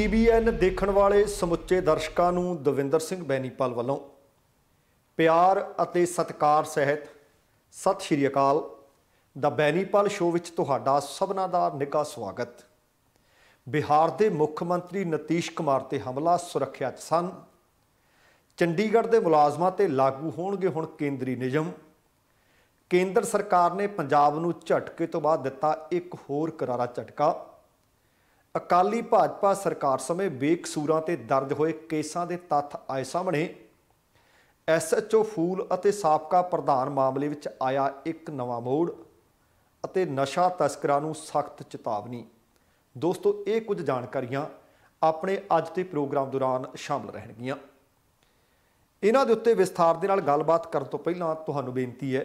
TVN ਦੇਖਣ ਵਾਲੇ ਸਮੁੱਚੇ ਦਰਸ਼ਕਾਂ ਨੂੰ ਦਵਿੰਦਰ ਸਿੰਘ ਬੈਣੀਪਾਲ ਵੱਲੋਂ ਪਿਆਰ ਅਤੇ ਸਤਿਕਾਰ ਸਹਿਤ ਸਤਿ ਸ਼੍ਰੀ ਅਕਾਲ ਦਾ ਬੈਣੀਪਾਲ ਸ਼ੋਅ ਵਿੱਚ ਤੁਹਾਡਾ ਸਭਨਾ ਦਾ ਨਿੱਘਾ ਸਵਾਗਤ ਬਿਹਾਰ ਦੇ ਮੁੱਖ ਮੰਤਰੀ ਨਤੀਸ਼ ਕੁਮਾਰ ਤੇ ਹਮਲਾ ਸੁਰੱਖਿਆ 'ਚ ਸਨ ਚੰਡੀਗੜ੍ਹ ਦੇ ਮੁਲਾਜ਼ਮਾਂ ਤੇ ਲਾਗੂ ਹੋਣਗੇ ਹੁਣ ਕੇਂਦਰੀ ਨਿਯਮ ਕੇਂਦਰ ਸਰਕਾਰ ਨੇ ਪੰਜਾਬ ਨੂੰ ਝਟਕੇ ਤੋਂ ਬਾਅਦ ਦਿੱਤਾ ਇੱਕ ਹੋਰ ਕਰਾਰਾ ਝਟਕਾ ਅਕਾਲੀ ਭਾਜਪਾ ਸਰਕਾਰ ਸਮੇਂ ਬੇਕਸੂਰਾਂ ਤੇ ਦਰਜ ਹੋਏ ਕੇਸਾਂ ਦੇ ਤੱਥ ਆਏ ਸਾਹਮਣੇ ਐਸਐਚਓ ਫੂਲ ਅਤੇ ਸਾਬਕਾ ਪ੍ਰਧਾਨ ਮਾਮਲੇ ਵਿੱਚ ਆਇਆ ਇੱਕ ਨਵਾਂ ਮੋੜ ਅਤੇ ਨਸ਼ਾ ਤਸਕਰਾਂ ਨੂੰ ਸਖਤ ਚੇਤਾਵਨੀ ਦੋਸਤੋ ਇਹ ਕੁਝ ਜਾਣਕਾਰੀਆਂ ਆਪਣੇ ਅੱਜ ਦੇ ਪ੍ਰੋਗਰਾਮ ਦੌਰਾਨ ਸ਼ਾਮਲ ਰਹਿਣਗੀਆਂ ਇਹਨਾਂ ਦੇ ਉੱਤੇ ਵਿਸਥਾਰ ਦੇ ਨਾਲ ਗੱਲਬਾਤ ਕਰਨ ਤੋਂ ਪਹਿਲਾਂ ਤੁਹਾਨੂੰ ਬੇਨਤੀ ਹੈ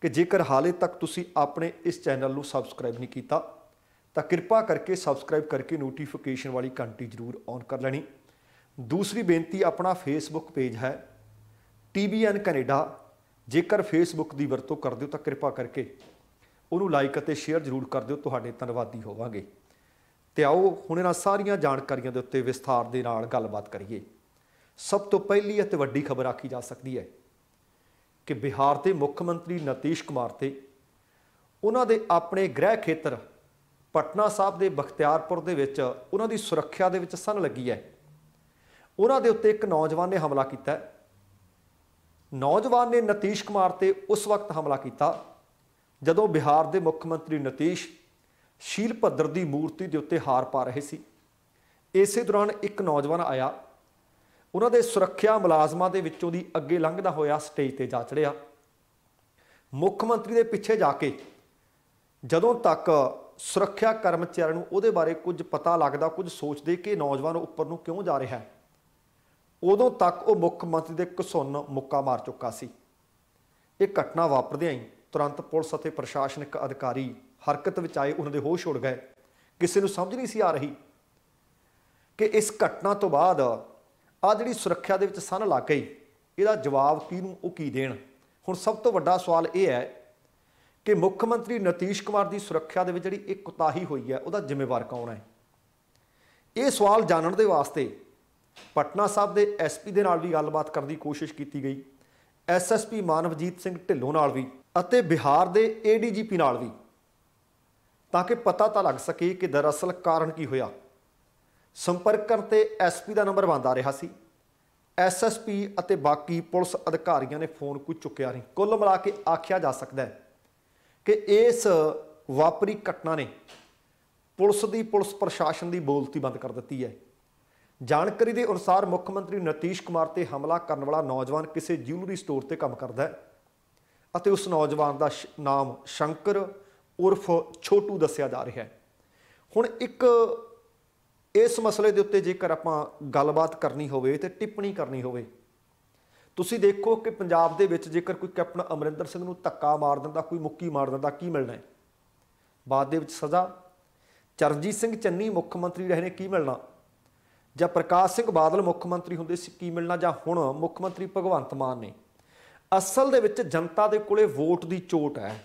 ਕਿ ਜੇਕਰ ਹਾਲੇ ਤੱਕ ਤੁਸੀਂ ਆਪਣੇ ਇਸ ਚੈਨਲ ਨੂੰ ਸਬਸਕ੍ਰਾਈਬ ਨਹੀਂ ਕੀਤਾ ਤਾਂ ਕਿਰਪਾ ਕਰਕੇ ਸਬਸਕ੍ਰਾਈਬ ਕਰਕੇ ਨੋਟੀਫਿਕੇਸ਼ਨ ਵਾਲੀ ਘੰਟੀ ਜ਼ਰੂਰ ਔਨ ਕਰ ਲੈਣੀ ਦੂਸਰੀ ਬੇਨਤੀ ਆਪਣਾ ਫੇਸਬੁੱਕ ਪੇਜ ਹੈ TBN ਕੈਨੇਡਾ ਜੇਕਰ ਫੇਸਬੁੱਕ ਦੀ ਵਰਤੋਂ ਕਰਦੇ ਹੋ ਤਾਂ ਕਿਰਪਾ ਕਰਕੇ ਉਹਨੂੰ ਲਾਈਕ ਅਤੇ ਸ਼ੇਅਰ ਜ਼ਰੂਰ ਕਰ ਦਿਓ ਤੁਹਾਡੇ ਧੰਨਵਾਦੀ ਹੋਵਾਂਗੇ ਤੇ ਆਓ ਹੁਣ ਇਹਨਾਂ ਸਾਰੀਆਂ ਜਾਣਕਾਰੀਆਂ ਦੇ ਉੱਤੇ ਵਿਸਥਾਰ ਦੇ ਨਾਲ ਗੱਲਬਾਤ ਕਰੀਏ ਸਭ ਤੋਂ ਪਹਿਲੀ ਅਤੇ ਵੱਡੀ ਖਬਰ ਆਖੀ ਜਾ ਸਕਦੀ ਹੈ ਕਿ ਬਿਹਾਰ ਦੇ ਮੁੱਖ ਮੰਤਰੀ ਨਤੀਸ਼ ਕੁਮਾਰ ਤੇ ਉਹਨਾਂ ਦੇ ਆਪਣੇ ਗ੍ਰਹਿ ਖੇਤਰ ਪਟਨਾ ਸਾਹਿਬ ਦੇ ਬਖਤਿਆਰਪੁਰ ਦੇ ਵਿੱਚ ਉਹਨਾਂ ਦੀ ਸੁਰੱਖਿਆ ਦੇ ਵਿੱਚ ਸਨ ਲੱਗੀ ਹੈ ਉਹਨਾਂ ਦੇ ਉੱਤੇ ਇੱਕ ਨੌਜਵਾਨ ਨੇ ਹਮਲਾ ਕੀਤਾ ਨੌਜਵਾਨ ਨੇ ਨਤੀਸ਼ ਕੁਮਾਰ ਤੇ ਉਸ ਵਕਤ ਹਮਲਾ ਕੀਤਾ ਜਦੋਂ ਬਿਹਾਰ ਦੇ ਮੁੱਖ ਮੰਤਰੀ ਨਤੀਸ਼ ਸ਼ੀਲ ਭੱਦਰ ਦੀ ਮੂਰਤੀ ਦੇ ਉੱਤੇ ਹਾਰ ਪਾ ਰਹੇ ਸੀ ਇਸੇ ਦੌਰਾਨ ਇੱਕ ਨੌਜਵਾਨ ਆਇਆ ਉਹਨਾਂ ਦੇ ਸੁਰੱਖਿਆ ਮੁਲਾਜ਼ਮਾਂ ਦੇ ਵਿੱਚੋਂ ਦੀ ਅੱਗੇ ਲੰਘਦਾ ਹੋਇਆ ਸਟੇਜ ਤੇ ਜਾ ਚੜਿਆ ਮੁੱਖ ਮੰਤਰੀ ਦੇ ਪਿੱਛੇ ਜਾ ਕੇ ਜਦੋਂ ਤੱਕ ਸੁਰੱਖਿਆ ਕਰਮਚਾਰੀਆਂ ਨੂੰ ਉਹਦੇ ਬਾਰੇ ਕੁਝ ਪਤਾ ਲੱਗਦਾ ਕੁਝ ਸੋਚਦੇ ਕਿ ਨੌਜਵਾਨ ਉੱਪਰ ਨੂੰ ਕਿਉਂ ਜਾ ਰਿਹਾ ਹੈ ਉਦੋਂ ਤੱਕ ਉਹ ਮੁੱਖ ਮੰਤਰੀ ਦੇ ਘਸੁੰਨ ਮੁੱਕਾ ਮਾਰ ਚੁੱਕਾ ਸੀ ਇਹ ਘਟਨਾ ਵਾਪਰਦਿਆਂ ਹੀ ਤੁਰੰਤ ਪੁਲਿਸ ਅਤੇ ਪ੍ਰਸ਼ਾਸਨਿਕ ਅਧਿਕਾਰੀ ਹਰਕਤ ਵਿੱਚ ਆਏ ਉਹਨਾਂ ਦੇ ਹੋਸ਼ ਉੜ ਗਏ ਕਿਸੇ ਨੂੰ ਸਮਝ ਨਹੀਂ ਸੀ ਆ ਰਹੀ ਕਿ ਇਸ ਘਟਨਾ ਤੋਂ ਬਾਅਦ ਆ ਜਿਹੜੀ ਸੁਰੱਖਿਆ ਦੇ ਵਿੱਚ ਸਨ ਲੱਗ ਗਈ ਇਹਦਾ ਜਵਾਬ ਕਿਹਨੂੰ ਉਹ ਕੀ ਦੇਣ ਹੁਣ ਸਭ ਤੋਂ ਵੱਡਾ ਸਵਾਲ ਇਹ ਹੈ ਕਿ ਮੁੱਖ ਮੰਤਰੀ ਨਤੀਸ਼ ਕੁਮਾਰ ਦੀ ਸੁਰੱਖਿਆ ਦੇ ਵਿੱਚ ਜਿਹੜੀ ਇੱਕ ਕੁਤਾਹੀ ਹੋਈ ਹੈ ਉਹਦਾ ਜ਼ਿੰਮੇਵਾਰ ਕੌਣ ਹੈ ਇਹ ਸਵਾਲ ਜਾਣਨ ਦੇ ਵਾਸਤੇ ਪਟਨਾ ਸਾਹਿਬ ਦੇ ਐਸਪੀ ਦੇ ਨਾਲ ਵੀ ਗੱਲਬਾਤ ਕਰਨ ਦੀ ਕੋਸ਼ਿਸ਼ ਕੀਤੀ ਗਈ ਐਸਐਸਪੀ ਮਾਨਵਜੀਤ ਸਿੰਘ ਢਿੱਲੋਂ ਨਾਲ ਵੀ ਅਤੇ ਬਿਹਾਰ ਦੇ ਏਡੀਜੀਪੀ ਨਾਲ ਵੀ ਤਾਂ ਕਿ ਪਤਾ ਤਾਂ ਲੱਗ ਸਕੇ ਕਿ ਦਰਅਸਲ ਕਾਰਨ ਕੀ ਹੋਇਆ ਸੰਪਰਕ ਕਰਨ ਤੇ ਐਸਪੀ ਦਾ ਨੰਬਰ ਬੰਦ ਆ ਰਿਹਾ ਸੀ ਐਸਐਸਪੀ ਅਤੇ ਬਾਕੀ ਪੁਲਿਸ ਅਧਿਕਾਰੀਆਂ ਨੇ ਫੋਨ ਕੋਈ ਚੁੱਕਿਆ ਨਹੀਂ ਕੁੱਲ ਮਿਲਾ ਕੇ ਆਖਿਆ ਜਾ ਸਕਦਾ ਹੈ ਕਿ ਇਸ ਵਾਪਰੀ ਘਟਨਾ ਨੇ ਪੁਲਿਸ ਦੀ ਪੁਲਿਸ ਪ੍ਰਸ਼ਾਸਨ ਦੀ ਬੋਲਤੀ ਬੰਦ ਕਰ ਦਿੱਤੀ ਹੈ ਜਾਣਕਾਰੀ ਦੇ ਅਨੁਸਾਰ ਮੁੱਖ ਮੰਤਰੀ ਨਤੀਸ਼ ਕੁਮਾਰ ਤੇ ਹਮਲਾ ਕਰਨ ਵਾਲਾ ਨੌਜਵਾਨ ਕਿਸੇ ਜਿਊਲਰੀ ਸਟੋਰ ਤੇ ਕੰਮ ਕਰਦਾ ਹੈ ਅਤੇ ਉਸ ਨੌਜਵਾਨ ਦਾ ਨਾਮ ਸ਼ੰਕਰ ਉਰਫ ਛੋਟੂ ਦੱਸਿਆ ਜਾ ਰਿਹਾ ਹੈ ਹੁਣ ਇੱਕ ਇਸ ਮਸਲੇ ਦੇ ਉੱਤੇ ਜੇਕਰ ਆਪਾਂ ਗੱਲਬਾਤ ਕਰਨੀ ਹੋਵੇ ਤੇ ਟਿੱਪਣੀ ਕਰਨੀ ਹੋਵੇ ਤੁਸੀਂ ਦੇਖੋ ਕਿ ਪੰਜਾਬ ਦੇ ਵਿੱਚ ਜੇਕਰ ਕੋਈ ਕੈਪਟਨ ਅਮਰਿੰਦਰ ਸਿੰਘ ਨੂੰ ਧੱਕਾ ਮਾਰ ਦਿੰਦਾ ਕੋਈ ਮੁੱਕੀ ਮਾਰ ਦਿੰਦਾ ਕੀ ਮਿਲਣਾ ਹੈ ਬਾਅਦ ਦੇ ਵਿੱਚ ਸਜ਼ਾ ਚਰਨਜੀਤ ਸਿੰਘ ਚੰਨੀ ਮੁੱਖ ਮੰਤਰੀ ਰਹੇ ਨੇ ਕੀ ਮਿਲਣਾ ਜਾਂ ਪ੍ਰਕਾਸ਼ ਸਿੰਘ ਬਾਦਲ ਮੁੱਖ ਮੰਤਰੀ ਹੁੰਦੇ ਸੀ ਕੀ ਮਿਲਣਾ ਜਾਂ ਹੁਣ ਮੁੱਖ ਮੰਤਰੀ ਭਗਵੰਤ ਮਾਨ ਨੇ ਅਸਲ ਦੇ ਵਿੱਚ ਜਨਤਾ ਦੇ ਕੋਲੇ ਵੋਟ ਦੀ ਚੋਟ ਹੈ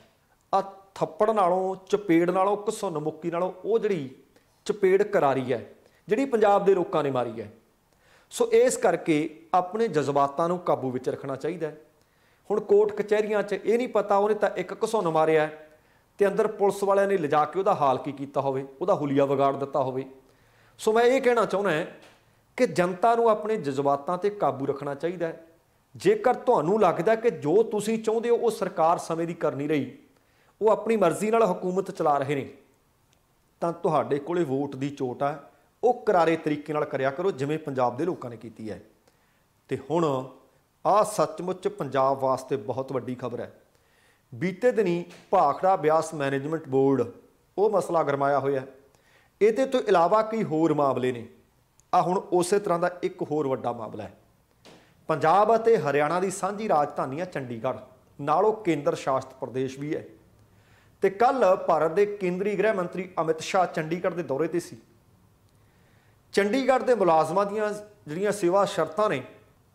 ਆ ਥੱਪੜ ਨਾਲੋਂ ਚਪੇੜ ਨਾਲੋਂ ਕਸੁੰਨ ਮੁੱਕੀ ਨਾਲੋਂ ਉਹ ਜਿਹੜੀ ਚਪੇੜ ਕਰਾਰੀ ਹੈ ਜਿਹੜੀ ਪੰਜਾਬ ਦੇ ਲੋਕਾਂ ਨੇ ਮਾਰੀ ਹੈ ਸੋ ਇਸ ਕਰਕੇ ਆਪਣੇ ਜਜ਼ਬਾਤਾਂ ਨੂੰ ਕਾਬੂ ਵਿੱਚ ਰੱਖਣਾ ਚਾਹੀਦਾ ਹੈ ਹੁਣ ਕੋਰਟ ਕਚਹਿਰੀਆਂ 'ਚ ਇਹ ਨਹੀਂ ਪਤਾ ਉਹਨੇ ਤਾਂ ਇੱਕ ਘਸੁੰਨ ਮਾਰਿਆ ਤੇ ਅੰਦਰ ਪੁਲਿਸ ਵਾਲਿਆਂ ਨੇ ਲਿਜਾ ਕੇ ਉਹਦਾ ਹਾਲ ਕੀ ਕੀਤਾ ਹੋਵੇ ਉਹਦਾ ਹੁਲੀਆ ਵਿਗਾੜ ਦਿੱਤਾ ਹੋਵੇ ਸੋ ਮੈਂ ਇਹ ਕਹਿਣਾ ਚਾਹੁੰਦਾ ਕਿ ਜਨਤਾ ਨੂੰ ਆਪਣੇ ਜਜ਼ਬਾਤਾਂ ਤੇ ਕਾਬੂ ਰੱਖਣਾ ਚਾਹੀਦਾ ਹੈ ਜੇਕਰ ਤੁਹਾਨੂੰ ਲੱਗਦਾ ਕਿ ਜੋ ਤੁਸੀਂ ਚਾਹੁੰਦੇ ਹੋ ਉਹ ਸਰਕਾਰ ਸਮੇਂ ਦੀ ਕਰ ਨਹੀਂ ਰਹੀ ਉਹ ਆਪਣੀ ਮਰਜ਼ੀ ਨਾਲ ਹਕੂਮਤ ਚਲਾ ਰਹੇ ਨੇ ਤਾਂ ਤੁਹਾਡੇ ਕੋਲੇ ਵੋਟ ਦੀ ਚੋਟ ਆ ਉਹ ਕਰਾਰੇ ਤਰੀਕੇ ਨਾਲ ਕਰਿਆ ਕਰੋ ਜਿਵੇਂ ਪੰਜਾਬ ਦੇ ਲੋਕਾਂ ਨੇ ਕੀਤੀ ਹੈ ਤੇ ਹੁਣ ਆ ਸੱਚਮੁੱਚ ਪੰਜਾਬ ਵਾਸਤੇ ਬਹੁਤ ਵੱਡੀ ਖਬਰ ਹੈ ਬੀਤੇ ਦਿਨੀ ਭਾਖੜਾ ਬਿਆਸ ਮੈਨੇਜਮੈਂਟ ਬੋਰਡ ਉਹ ਮਸਲਾ ਗਰਮਾਇਆ ਹੋਇਆ ਹੈ ਇਹਦੇ ਤੋਂ ਇਲਾਵਾ ਕਈ ਹੋਰ ਮਾਮਲੇ ਨੇ ਆ ਹੁਣ ਉਸੇ ਤਰ੍ਹਾਂ ਦਾ ਇੱਕ ਹੋਰ ਵੱਡਾ ਮਾਮਲਾ ਹੈ ਪੰਜਾਬ ਅਤੇ ਹਰਿਆਣਾ ਦੀ ਸਾਂਝੀ ਰਾਜਧਾਨੀ ਆ ਚੰਡੀਗੜ੍ਹ ਨਾਲ ਉਹ ਕੇਂਦਰ ਸ਼ਾਸਿਤ ਪ੍ਰਦੇਸ਼ ਵੀ ਹੈ ਤੇ ਕੱਲ ਭਾਰਤ ਦੇ ਕੇਂਦਰੀ ਗ੍ਰਹਿ ਮੰਤਰੀ ਅਮਿਤ ਸ਼ਾਹ ਚੰਡੀਗੜ੍ਹ ਦੇ ਦੌਰੇ ਤੇ ਸੀ ਚੰਡੀਗੜ੍ਹ ਦੇ ਮੁਲਾਜ਼ਮਾਂ ਦੀਆਂ ਜਿਹੜੀਆਂ ਸੇਵਾ ਸ਼ਰਤਾਂ ਨੇ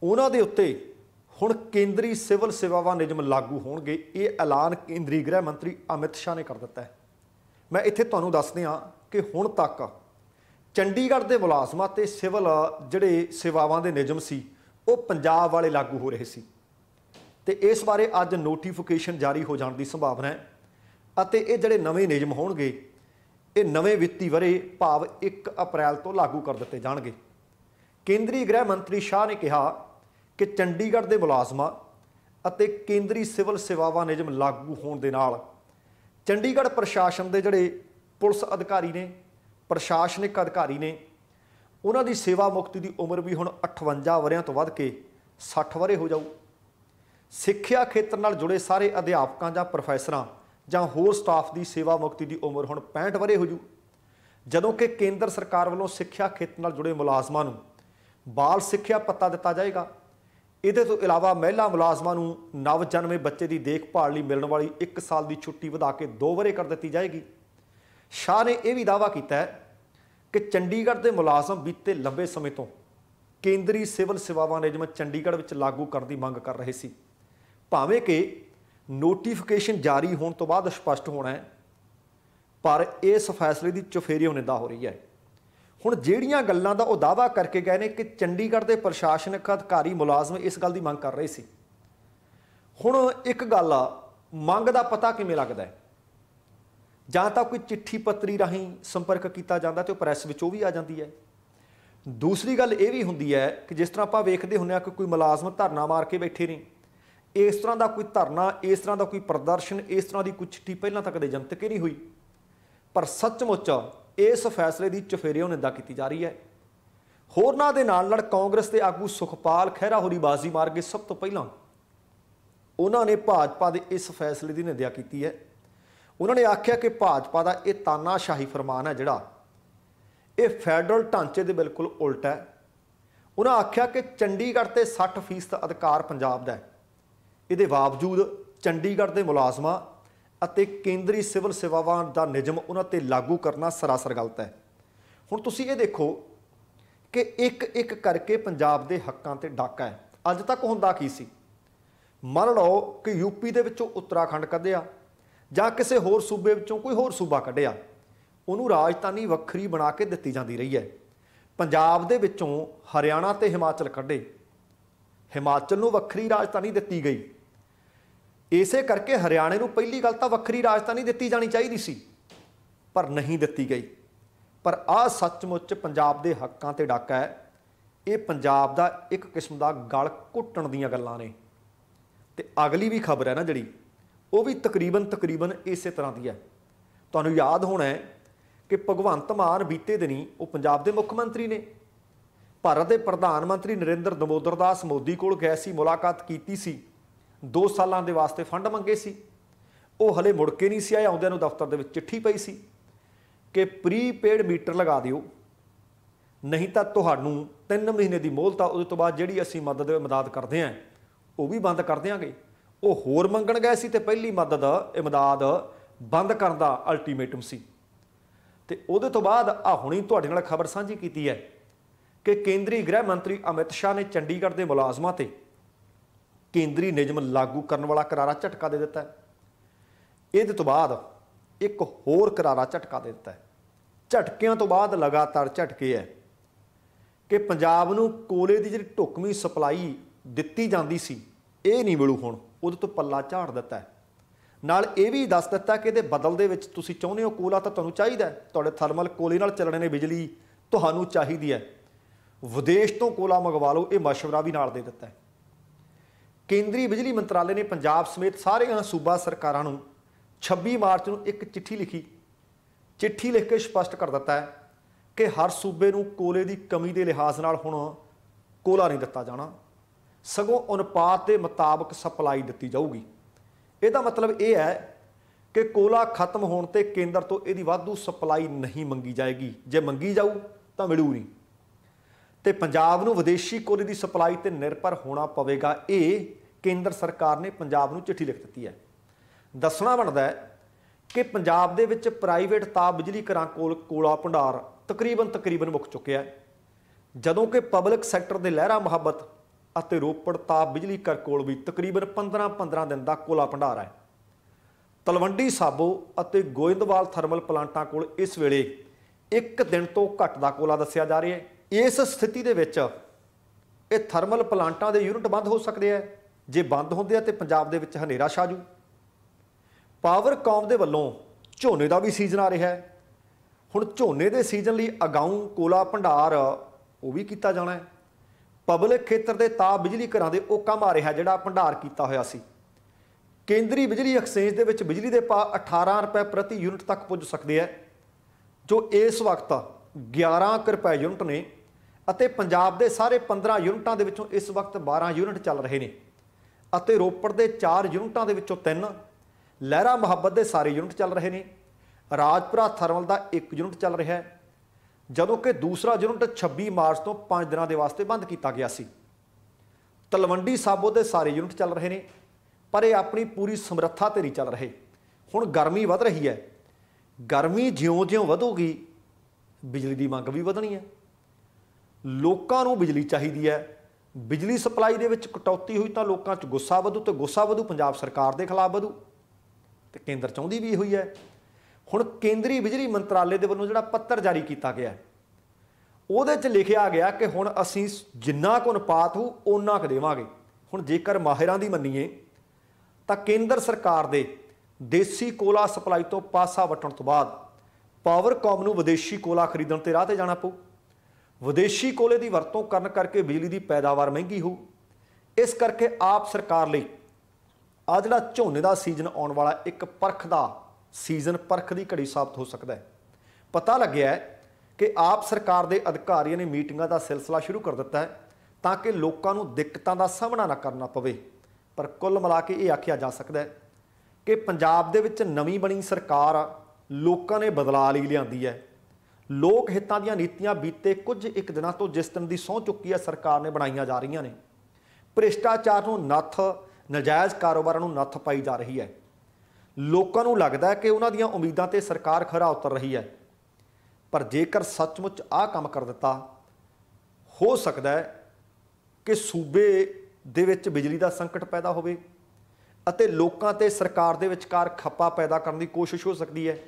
ਉਹਨਾਂ ਦੇ ਉੱਤੇ ਹੁਣ ਕੇਂਦਰੀ ਸਿਵਲ ਸੇਵਾਵਾਂ ਨਿਯਮ ਲਾਗੂ ਹੋਣਗੇ ਇਹ ਐਲਾਨ ਕੇਂਦਰੀ ਗ੍ਰਹਿ ਮੰਤਰੀ ਅਮਿਤ ਸ਼ਾਹ ਨੇ ਕਰ ਦਿੱਤਾ ਹੈ ਮੈਂ ਇੱਥੇ ਤੁਹਾਨੂੰ ਦੱਸਦੇ ਹਾਂ ਕਿ ਹੁਣ ਤੱਕ ਚੰਡੀਗੜ੍ਹ ਦੇ ਮੁਲਾਜ਼ਮਾਂ ਤੇ ਸਿਵਲ ਜਿਹੜੇ ਸੇਵਾਵਾਂ ਦੇ ਨਿਯਮ ਸੀ ਉਹ ਪੰਜਾਬ ਵਾਲੇ ਲਾਗੂ ਹੋ ਰਹੇ ਸੀ ਤੇ ਇਸ ਬਾਰੇ ਅੱਜ ਨੋਟੀਫਿਕੇਸ਼ਨ ਜਾਰੀ ਹੋ ਜਾਣ ਦੀ ਸੰਭਾਵਨਾ ਹੈ ਅਤੇ ਇਹ ਜਿਹੜੇ ਨਵੇਂ ਨਿਯਮ ਹੋਣਗੇ ਇਹ ਨਵੇਂ ਵਿੱਤੀ ਵਰੇ ਭਾਵ 1 ਅਪ੍ਰੈਲ ਤੋਂ ਲਾਗੂ ਕਰ ਦਿੱਤੇ ਜਾਣਗੇ ਕੇਂਦਰੀ ਗ੍ਰਹਿ ਮੰਤਰੀ ਸ਼ਾਹ ਨੇ ਕਿਹਾ ਕਿ ਚੰਡੀਗੜ੍ਹ ਦੇ ਮੁਲਾਜ਼ਮਾਂ ਅਤੇ ਕੇਂਦਰੀ ਸਿਵਲ ਸੇਵਾਵਾਂ ਨਿਯਮ ਲਾਗੂ ਹੋਣ ਦੇ ਨਾਲ ਚੰਡੀਗੜ੍ਹ ਪ੍ਰਸ਼ਾਸਨ ਦੇ ਜਿਹੜੇ ਪੁਲਿਸ ਅਧਿਕਾਰੀ ਨੇ ਪ੍ਰਸ਼ਾਸਨਿਕ ਅਧਿਕਾਰੀ ਨੇ ਉਹਨਾਂ ਦੀ ਸੇਵਾ ਮੁਕਤੀ ਦੀ ਉਮਰ ਵੀ ਹੁਣ 58 ਵਰਿਆਂ ਤੋਂ ਵੱਧ ਕੇ 60 ਵਰੇ ਹੋ ਜਾਊ ਸਿੱਖਿਆ ਖੇਤਰ ਨਾਲ ਜੁੜੇ ਸਾਰੇ ਅਧਿਆਪਕਾਂ ਜਾਂ ਪ੍ਰੋਫੈਸਰਾਂ ਜਾਂ ਹੋਰ ਸਟਾਫ ਦੀ ਸੇਵਾ ਮੁਕਤੀ ਦੀ ਉਮਰ ਹੁਣ 65 ਵਰੇ ਹੋ ਜੂ ਜਦੋਂ ਕਿ ਕੇਂਦਰ ਸਰਕਾਰ ਵੱਲੋਂ ਸਿੱਖਿਆ ਖੇਤਰ ਨਾਲ ਜੁੜੇ ਮੁਲਾਜ਼ਮਾਂ ਨੂੰ ਬਾਲ ਸਿੱਖਿਆ ਪੱਤਾ ਦਿੱਤਾ ਜਾਏਗਾ ਇਹਦੇ ਤੋਂ ਇਲਾਵਾ ਮਹਿਲਾ ਮੁਲਾਜ਼ਮਾਂ ਨੂੰ ਨਵ ਜਨਮੇ ਬੱਚੇ ਦੀ ਦੇਖਭਾਲ ਲਈ ਮਿਲਣ ਵਾਲੀ 1 ਸਾਲ ਦੀ ਛੁੱਟੀ ਵਧਾ ਕੇ 2 ਵਰੇ ਕਰ ਦਿੱਤੀ ਜਾਏਗੀ ਸ਼ਾਹ ਨੇ ਇਹ ਵੀ ਦਾਅਵਾ ਕੀਤਾ ਹੈ ਕਿ ਚੰਡੀਗੜ੍ਹ ਦੇ ਮੁਲਾਜ਼ਮ ਬੀਤੇ ਲੰਬੇ ਸਮੇਂ ਤੋਂ ਕੇਂਦਰੀ ਸਿਵਲ ਸੇਵਾਵਾਂ ਨਿਯਮ ਚੰਡੀਗੜ੍ਹ ਵਿੱਚ ਲਾਗੂ ਕਰਨ ਦੀ ਮੰਗ ਕਰ ਰਹੇ ਸੀ ਭਾਵੇਂ ਕਿ ਨੋਟੀਫਿਕੇਸ਼ਨ ਜਾਰੀ ਹੋਣ ਤੋਂ ਬਾਅਦ ਸਪਸ਼ਟ ਹੋਣਾ ਹੈ ਪਰ ਇਸ ਫੈਸਲੇ ਦੀ ਚੁਫੇਰੀ ਹੋਣੇ ਦਾ ਹੋ ਰਹੀ ਹੈ ਹੁਣ ਜਿਹੜੀਆਂ ਗੱਲਾਂ ਦਾ ਉਹ ਦਾਵਾ ਕਰਕੇ ਗਏ ਨੇ ਕਿ ਚੰਡੀਗੜ੍ਹ ਦੇ ਪ੍ਰਸ਼ਾਸਨਿਕ ਅਧਿਕਾਰੀ ਮੁਲਾਜ਼ਮ ਇਸ ਗੱਲ ਦੀ ਮੰਗ ਕਰ ਰਹੇ ਸੀ ਹੁਣ ਇੱਕ ਗੱਲ ਮੰਗ ਦਾ ਪਤਾ ਕਿਵੇਂ ਲੱਗਦਾ ਹੈ ਜਾਂ ਤਾਂ ਕੋਈ ਚਿੱਠੀ ਪੱਤਰੀ ਰਾਹੀਂ ਸੰਪਰਕ ਕੀਤਾ ਜਾਂਦਾ ਤੇ ਉਹ ਪ੍ਰੈਸ ਵਿੱਚ ਉਹ ਵੀ ਆ ਜਾਂਦੀ ਹੈ ਦੂਸਰੀ ਗੱਲ ਇਹ ਵੀ ਹੁੰਦੀ ਹੈ ਕਿ ਜਿਸ ਤਰ੍ਹਾਂ ਆਪਾਂ ਵੇਖਦੇ ਹੁੰਨੇ ਆ ਕਿ ਕੋਈ ਮੁਲਾਜ਼ਮ ਧਰਨਾ ਮਾਰ ਕੇ ਬੈਠੇ ਨੇ ਇਸ ਤਰ੍ਹਾਂ ਦਾ ਕੋਈ ਧਰਨਾ ਇਸ ਤਰ੍ਹਾਂ ਦਾ ਕੋਈ ਪ੍ਰਦਰਸ਼ਨ ਇਸ ਤਰ੍ਹਾਂ ਦੀ ਕੁਛ ਠੀ ਪਹਿਲਾਂ ਤੱਕ ਦੇ ਜਨਤਕ ਹੀ ਨਹੀਂ ਹੋਈ ਪਰ ਸੱਚਮੁੱਚ ਇਸ ਫੈਸਲੇ ਦੀ ਉਹਨੇ ਦਾ ਕੀਤੀ ਜਾ ਰਹੀ ਹੈ ਹੋਰਨਾਂ ਦੇ ਨਾਲ ਲੜ ਕਾਂਗਰਸ ਦੇ ਆਗੂ ਸੁਖਪਾਲ ਖਹਿਰਾ ਹੋਰੀ ਬਾਜ਼ੀ ਮਾਰ ਕੇ ਸਭ ਤੋਂ ਪਹਿਲਾਂ ਉਹਨਾਂ ਨੇ ਭਾਜਪਾ ਦੇ ਇਸ ਫੈਸਲੇ ਦੀ ਨਿੰਦਿਆ ਕੀਤੀ ਹੈ ਉਹਨਾਂ ਨੇ ਆਖਿਆ ਕਿ ਭਾਜਪਾ ਦਾ ਇਹ ਤਾਨਾਸ਼ਾਹੀ ਫਰਮਾਨ ਹੈ ਜਿਹੜਾ ਇਹ ਫੈਡਰਲ ਢਾਂਚੇ ਦੇ ਬਿਲਕੁਲ ਉਲਟ ਹੈ ਉਹਨਾਂ ਆਖਿਆ ਕਿ ਚੰਡੀਗੜ੍ਹ ਤੇ 60% ਅਧਿਕਾਰ ਪੰਜਾਬ ਦਾ ਹੈ ਇਹਦੇ ਬਾਵਜੂਦ ਚੰਡੀਗੜ੍ਹ ਦੇ ਮੁਲਾਜ਼ਮਾਂ ਅਤੇ ਕੇਂਦਰੀ ਸਿਵਲ ਸੇਵਾਵਾਂ ਦਾ ਨਿਯਮ ਉਹਨਾਂ ਤੇ ਲਾਗੂ ਕਰਨਾ ਸਰਾਸਰ ਗਲਤ ਹੈ ਹੁਣ ਤੁਸੀਂ ਇਹ ਦੇਖੋ ਕਿ ਇੱਕ ਇੱਕ ਕਰਕੇ ਪੰਜਾਬ ਦੇ ਹੱਕਾਂ ਤੇ ਡਾਕਾ ਹੈ ਅੱਜ ਤੱਕ ਹੁੰਦਾ ਕੀ ਸੀ ਮੰਨ ਲਓ ਕਿ ਯੂਪੀ ਦੇ ਵਿੱਚੋਂ ਉੱਤਰਾਖੰਡ ਕੱਢਿਆ ਜਾਂ ਕਿਸੇ ਹੋਰ ਸੂਬੇ ਵਿੱਚੋਂ ਕੋਈ ਹੋਰ ਸੂਬਾ ਕੱਢਿਆ ਉਹਨੂੰ ਰਾਜਧਾਨੀ ਵੱਖਰੀ ਬਣਾ ਕੇ ਦਿੱਤੀ ਜਾਂਦੀ ਰਹੀ ਹੈ ਪੰਜਾਬ ਦੇ ਵਿੱਚੋਂ ਹਰਿਆਣਾ ਤੇ ਹਿਮਾਚਲ ਕੱਢੇ ਹਿਮਾਚਲ ਨੂੰ ਵੱਖਰੀ ਰਾਜਧਾਨੀ ਦਿੱਤੀ ਗਈ ਇਸੇ ਕਰਕੇ ਹਰਿਆਣੇ ਨੂੰ ਪਹਿਲੀ ਗੱਲ ਤਾਂ ਵੱਖਰੀ ਰਾਜਧਾਨੀ ਦਿੱਤੀ ਜਾਣੀ ਚਾਹੀਦੀ ਸੀ ਪਰ ਨਹੀਂ ਦਿੱਤੀ ਗਈ ਪਰ ਆ ਸੱਚਮੁੱਚ ਪੰਜਾਬ ਦੇ ਹੱਕਾਂ ਤੇ ਡਾਕਾ ਹੈ ਇਹ ਪੰਜਾਬ ਦਾ ਇੱਕ ਕਿਸਮ ਦਾ ਗਲ ਘੁੱਟਣ ਦੀਆਂ ਗੱਲਾਂ ਨੇ ਤੇ ਅਗਲੀ ਵੀ ਖਬਰ ਹੈ ਨਾ ਜਿਹੜੀ ਉਹ ਵੀ ਤਕਰੀਬਨ ਤਕਰੀਬਨ ਇਸੇ ਤਰ੍ਹਾਂ ਦੀ ਹੈ ਤੁਹਾਨੂੰ ਯਾਦ ਹੋਣਾ ਹੈ ਕਿ ਭਗਵੰਤ ਮਾਨ ਬੀਤੇ ਦਿਨੀ ਉਹ ਪੰਜਾਬ ਦੇ ਮੁੱਖ ਮੰਤਰੀ ਨੇ ਭਾਰਤ ਦੇ ਪ੍ਰਧਾਨ ਮੰਤਰੀ ਨਰਿੰਦਰ ਦਾਸ ਮੋਦੀ ਕੋਲ ਗਏ ਸੀ ਮੁਲਾਕਾਤ ਕੀਤੀ ਸੀ 2 ਸਾਲਾਂ ਦੇ ਵਾਸਤੇ ਫੰਡ ਮੰਗੇ ਸੀ ਉਹ ਹਲੇ ਮੁੜ ਕੇ ਨਹੀਂ ਸੀ ਆਏ ਆਉਂਦਿਆਂ ਨੂੰ ਦਫ਼ਤਰ ਦੇ ਵਿੱਚ ਚਿੱਠੀ ਪਈ ਸੀ ਕਿ ਪ੍ਰੀਪੇਡ ਮੀਟਰ ਲਗਾ ਦਿਓ ਨਹੀਂ ਤਾਂ ਤੁਹਾਨੂੰ 3 ਮਹੀਨੇ ਦੀ ਮੋਹਲਤ ਆ ਉਹਦੇ ਤੋਂ ਬਾਅਦ ਜਿਹੜੀ ਅਸੀਂ ਮਦਦ ਮਦਦ ਕਰਦੇ ਆ ਉਹ ਵੀ ਬੰਦ ਕਰ ਦਿਆਂਗੇ ਉਹ ਹੋਰ ਮੰਗਣ ਗਏ ਸੀ ਤੇ ਪਹਿਲੀ ਮਦਦ ਇਮਦਾਦ ਬੰਦ ਕਰਨ ਦਾ ਅਲਟੀਮੇਟਮ ਸੀ ਤੇ ਉਹਦੇ ਤੋਂ ਬਾਅਦ ਆ ਹੁਣੀ ਤੁਹਾਡੇ ਨਾਲ ਖਬਰ ਸਾਂਝੀ ਕੀਤੀ ਹੈ ਕਿ ਕੇਂਦਰੀ ਗ੍ਰਹਿ ਮੰਤਰੀ ਅਮਿਤ ਸ਼ਾਹ ਨੇ ਚੰਡੀਗੜ੍ਹ ਦੇ ਮੁਲਾਜ਼ਮਾਂ ਤੇ ਕੇਂਦਰੀ ਨਿਯਮ ਲਾਗੂ ਕਰਨ ਵਾਲਾ ਕਰਾਰਾ ਝਟਕਾ ਦੇ ਦਿੱਤਾ ਇਹਦੇ ਤੋਂ ਬਾਅਦ ਇੱਕ ਹੋਰ ਕਰਾਰਾ ਝਟਕਾ ਦੇ ਦਿੱਤਾ ਝਟਕਿਆਂ ਤੋਂ ਬਾਅਦ ਲਗਾਤਾਰ ਝਟਕੇ ਹੈ ਕਿ ਪੰਜਾਬ ਨੂੰ ਕੋਲੇ ਦੀ ਜਿਹੜੀ ਢੁਕਵੀਂ ਸਪਲਾਈ ਦਿੱਤੀ ਜਾਂਦੀ ਸੀ ਇਹ ਨਹੀਂ ਮਿਲੂ ਹੁਣ ਉਹਦੇ ਤੋਂ ਪੱਲਾ ਝਾੜ ਦਿੱਤਾ ਨਾਲ ਇਹ ਵੀ ਦੱਸ ਦਿੱਤਾ ਕਿ ਇਹਦੇ ਬਦਲ ਦੇ ਵਿੱਚ ਤੁਸੀਂ ਚਾਹੁੰਦੇ ਹੋ ਕੋਲਾ ਤਾਂ ਤੁਹਾਨੂੰ ਚਾਹੀਦਾ ਤੁਹਾਡੇ ਥਰਮਲ ਕੋਲੇ ਨਾਲ ਚੱਲਣੇ ਨੇ ਬਿਜਲੀ ਤੁਹਾਨੂੰ ਚਾਹੀਦੀ ਹੈ ਵਿਦੇਸ਼ ਤੋਂ ਕੋਲਾ ਮੰਗਵਾ ਲਓ ਇਹ ਮਸ਼ਵਰਾ ਵੀ ਨਾਲ ਦੇ ਦਿੱਤਾ ਕੇਂਦਰੀ ਬਿਜਲੀ ਮੰਤਰਾਲੇ ਨੇ ਪੰਜਾਬ ਸਮੇਤ ਸਾਰੀਆਂ ਸੂਬਾ ਸਰਕਾਰਾਂ ਨੂੰ 26 ਮਾਰਚ ਨੂੰ ਇੱਕ ਚਿੱਠੀ ਲਿਖੀ ਚਿੱਠੀ ਲਿਖ ਕੇ ਸਪਸ਼ਟ ਕਰ ਦਿੱਤਾ ਹੈ ਕਿ ਹਰ ਸੂਬੇ ਨੂੰ ਕੋਲੇ ਦੀ ਕਮੀ ਦੇ ਲਿਹਾਜ਼ ਨਾਲ ਹੁਣ ਕੋਲਾ ਨਹੀਂ ਦਿੱਤਾ ਜਾਣਾ ਸਗੋਂ ਅਨੁਪਾਤ ਦੇ ਮੁਤਾਬਕ ਸਪਲਾਈ ਦਿੱਤੀ ਜਾਊਗੀ ਇਹਦਾ ਮਤਲਬ ਇਹ ਹੈ ਕਿ ਕੋਲਾ ਖਤਮ ਹੋਣ ਤੇ ਕੇਂਦਰ ਤੋਂ ਇਹਦੀ ਵਾਧੂ ਸਪਲਾਈ ਨਹੀਂ ਮੰਗੀ ਜਾਏਗੀ ਜੇ ਮੰਗੀ ਜਾਊ ਤਾਂ ਮਿਲੂ ਨਹੀਂ ਤੇ ਪੰਜਾਬ ਨੂੰ ਵਿਦੇਸ਼ੀ ਕੋਲੇ ਦੀ ਸਪਲਾਈ ਤੇ ਨਿਰਭਰ ਹੋਣਾ ਪਵੇਗਾ ਇਹ ਕੇਂਦਰ ਸਰਕਾਰ ਨੇ ਪੰਜਾਬ ਨੂੰ ਚਿੱਠੀ ਲਿਖ ਦਿੱਤੀ ਹੈ ਦੱਸਣਾ ਬਣਦਾ ਹੈ ਕਿ ਪੰਜਾਬ ਦੇ ਵਿੱਚ ਪ੍ਰਾਈਵੇਟ ਤਾਪ ਬਿਜਲੀ ਘਰਾਂ ਕੋਲ ਕੋਲਾ ਭੰਡਾਰ ਤਕਰੀਬਨ ਤਕਰੀਬਨ ਮੁੱਕ ਚੁੱਕਿਆ ਹੈ ਜਦੋਂ ਕਿ ਪਬਲਿਕ ਸੈਕਟਰ ਦੇ ਲਹਿਰਾ ਮੁਹੱਬਤ ਅਤੇ ਰੋਪੜ ਤਾਪ ਬਿਜਲੀ ਘਰ ਕੋਲ ਵੀ ਤਕਰੀਬਨ 15-15 ਦਿਨ ਦਾ ਕੋਲਾ ਭੰਡਾਰ ਹੈ ਤਲਵੰਡੀ ਸਾਬੋ ਅਤੇ ਗੋਇੰਦਵਾਲ ਥਰਮਲ ਪਲਾਂਟਾਂ ਕੋਲ ਇਸ ਵੇਲੇ ਇੱਕ ਦਿਨ ਤੋਂ ਘੱਟ ਦਾ ਕੋਲਾ ਦੱਸਿਆ ਜਾ ਰਿਹਾ ਹੈ ਇਸ ਸਥਿਤੀ ਦੇ ਵਿੱਚ ਇਹ ਥਰਮਲ ਪਲਾਂਟਾਂ ਦੇ ਯੂਨਿਟ ਬੰਦ ਹੋ ਸਕਦੇ ਆ ਜੇ ਬੰਦ ਹੁੰਦੇ ਆ ਤੇ ਪੰਜਾਬ ਦੇ ਵਿੱਚ ਹਨੇਰਾ ਛਾ ਜੂ ਪਾਵਰ ਕੌਮ ਦੇ ਵੱਲੋਂ ਝੋਨੇ ਦਾ ਵੀ ਸੀਜ਼ਨ ਆ ਰਿਹਾ ਹੈ ਹੁਣ ਝੋਨੇ ਦੇ ਸੀਜ਼ਨ ਲਈ ਅਗਾਉ ਕੋਲਾ ਭੰਡਾਰ ਉਹ ਵੀ ਕੀਤਾ ਜਾਣਾ ਹੈ ਪਬਲਿਕ ਖੇਤਰ ਦੇ ਤਾਪ ਬਿਜਲੀ ਘਰਾਂ ਦੇ ਉਹ ਕੰਮ ਆ ਰਿਹਾ ਜਿਹੜਾ ਭੰਡਾਰ ਕੀਤਾ ਹੋਇਆ ਸੀ ਕੇਂਦਰੀ ਬਿਜਲੀ ਐਕਸਚੇਂਜ ਦੇ ਵਿੱਚ ਬਿਜਲੀ ਦੇ ਭਾਅ 18 ਰੁਪਏ ਪ੍ਰਤੀ ਯੂਨਿਟ ਤੱਕ ਪੁੱਜ ਸਕਦੇ ਆ ਜੋ ਇਸ ਵਕਤ 11 ਰੁਪਏ ਯੂਨਿਟ ਨੇ ਅਤੇ ਪੰਜਾਬ ਦੇ ਸਾਰੇ 15 ਯੂਨਿਟਾਂ ਦੇ ਵਿੱਚੋਂ ਇਸ ਵਕਤ 12 ਯੂਨਿਟ ਚੱਲ ਰਹੇ ਨੇ ਅਤੇ ਰੋਪੜ ਦੇ 4 ਯੂਨਿਟਾਂ ਦੇ ਵਿੱਚੋਂ 3 ਲਹਿਰਾ ਮੁਹੱਬਤ ਦੇ ਸਾਰੇ ਯੂਨਿਟ ਚੱਲ ਰਹੇ ਨੇ ਰਾਜਪੁਰਾ ਥਰਮਲ ਦਾ ਇੱਕ ਯੂਨਿਟ ਚੱਲ ਰਿਹਾ ਹੈ ਜਦੋਂ ਕਿ ਦੂਸਰਾ ਯੂਨਿਟ 26 ਮਾਰਚ ਤੋਂ 5 ਦਿਨਾਂ ਦੇ ਵਾਸਤੇ ਬੰਦ ਕੀਤਾ ਗਿਆ ਸੀ ਤਲਵੰਡੀ ਸਾਬੋ ਦੇ ਸਾਰੇ ਯੂਨਿਟ ਚੱਲ ਰਹੇ ਨੇ ਪਰ ਇਹ ਆਪਣੀ ਪੂਰੀ ਸਮਰੱਥਾ ਤੇ ਨਹੀਂ ਚੱਲ ਰਹੇ ਹੁਣ ਗਰਮੀ ਵਧ ਰਹੀ ਹੈ ਗਰਮੀ ਜਿਉਂ-ਜਿਉਂ ਵਧੂਗੀ ਬਿਜਲੀ ਦੀ ਮੰਗ ਵੀ ਵਧਣੀ ਹੈ ਲੋਕਾਂ ਨੂੰ ਬਿਜਲੀ ਚਾਹੀਦੀ ਹੈ ਬਿਜਲੀ ਸਪਲਾਈ ਦੇ ਵਿੱਚ ਕਟੌਤੀ ਹੋਈ ਤਾਂ ਲੋਕਾਂ 'ਚ ਗੁੱਸਾ ਵਧੂ ਤੇ ਗੁੱਸਾ ਵਧੂ ਪੰਜਾਬ ਸਰਕਾਰ ਦੇ ਖਿਲਾਫ ਵਧੂ ਤੇ ਕੇਂਦਰ ਚਾਹੁੰਦੀ ਵੀ ਹੋਈ ਹੈ ਹੁਣ ਕੇਂਦਰੀ ਬਿਜਲੀ ਮੰਤਰਾਲੇ ਦੇ ਵੱਲੋਂ ਜਿਹੜਾ ਪੱਤਰ ਜਾਰੀ ਕੀਤਾ ਗਿਆ ਉਹਦੇ 'ਚ ਲਿਖਿਆ ਗਿਆ ਕਿ ਹੁਣ ਅਸੀਂ ਜਿੰਨਾ ਕੁ ਅਨੁਪਾਤ ਹੋ ਉਹਨਾਂ ਕੁ ਦੇਵਾਂਗੇ ਹੁਣ ਜੇਕਰ ਮਾਹਿਰਾਂ ਦੀ ਮੰਨੀਏ ਤਾਂ ਕੇਂਦਰ ਸਰਕਾਰ ਦੇ ਦੇਸੀ ਕੋਲਾ ਸਪਲਾਈ ਤੋਂ ਪਾਸਾ ਵਟਣ ਤੋਂ ਬਾਅਦ ਪਾਵਰ ਕਾਮ ਨੂੰ ਵਿਦੇਸ਼ੀ ਕੋਲਾ ਖਰੀਦਣ ਤੇ ਰਾਹ ਤੇ ਜਾਣਾ ਪਊ ਵਿਦੇਸ਼ੀ ਕੋਲੇ ਦੀ ਵਰਤੋਂ ਕਰਨ ਕਰਕੇ ਬਿਜਲੀ ਦੀ ਪੈਦਾਵਾਰ ਮਹਿੰਗੀ ਹੋ ਇਸ ਕਰਕੇ ਆਪ ਸਰਕਾਰ ਲਈ ਆ ਜਿਹੜਾ ਝੋਨੇ ਦਾ ਸੀਜ਼ਨ ਆਉਣ ਵਾਲਾ ਇੱਕ ਪਰਖ ਦਾ ਸੀਜ਼ਨ ਪਰਖ ਦੀ ਘੜੀ ਸਾਬਤ ਹੋ ਸਕਦਾ ਹੈ ਪਤਾ ਲੱਗਿਆ ਕਿ ਆਪ ਸਰਕਾਰ ਦੇ ਅਧਿਕਾਰੀਆਂ ਨੇ ਮੀਟਿੰਗਾਂ ਦਾ ਸਿਲਸਿਲਾ ਸ਼ੁਰੂ ਕਰ ਦਿੱਤਾ ਹੈ ਤਾਂ ਕਿ ਲੋਕਾਂ ਨੂੰ ਦਿੱਕਤਾਂ ਦਾ ਸਾਹਮਣਾ ਨਾ ਕਰਨਾ ਪਵੇ ਪਰ ਕੁੱਲ ਮਿਲਾ ਕੇ ਇਹ ਆਖਿਆ ਜਾ ਸਕਦਾ ਹੈ ਕਿ ਪੰਜਾਬ ਦੇ ਵਿੱਚ ਨਵੀਂ ਬਣੀ ਸਰਕਾਰ ਲੋਕਾਂ ਨੇ ਬਦਲਾ ਲਈ ਲਿਆਂਦੀ ਹੈ ਲੋਕ ਹਿੱਤਾਂ ਦੀਆਂ ਨੀਤੀਆਂ ਬੀਤੇ ਕੁਝ ਇੱਕ ਦਿਨਾਂ ਤੋਂ ਜਿਸ ਦਿਨ ਦੀ ਸੌਂ ਚੁੱਕੀ ਹੈ ਸਰਕਾਰ ਨੇ ਬਣਾਈਆਂ ਜਾ ਰਹੀਆਂ ਨੇ ਭ੍ਰਿਸ਼ਟਾਚਾਰ ਨੂੰ ਨੱਥ ਨਜਾਇਜ਼ ਕਾਰੋਬਾਰਾਂ ਨੂੰ ਨੱਥ ਪਾਈ ਜਾ ਰਹੀ ਹੈ ਲੋਕਾਂ ਨੂੰ ਲੱਗਦਾ ਹੈ ਕਿ ਉਹਨਾਂ ਦੀਆਂ ਉਮੀਦਾਂ ਤੇ ਸਰਕਾਰ ਖਰਾ ਉਤਰ ਰਹੀ ਹੈ ਪਰ ਜੇਕਰ ਸੱਚਮੁੱਚ ਆਹ ਕੰਮ ਕਰ ਦਿੱਤਾ ਹੋ ਸਕਦਾ ਹੈ ਕਿ ਸੂਬੇ ਦੇ ਵਿੱਚ ਬਿਜਲੀ ਦਾ ਸੰਕਟ ਪੈਦਾ ਹੋਵੇ ਅਤੇ ਲੋਕਾਂ ਤੇ ਸਰਕਾਰ ਦੇ ਵਿਚਕਾਰ ਖੱਪਾ ਪੈਦਾ ਕਰਨ ਦੀ ਕੋਸ਼ਿਸ਼ ਹੋ ਸਕਦੀ ਹੈ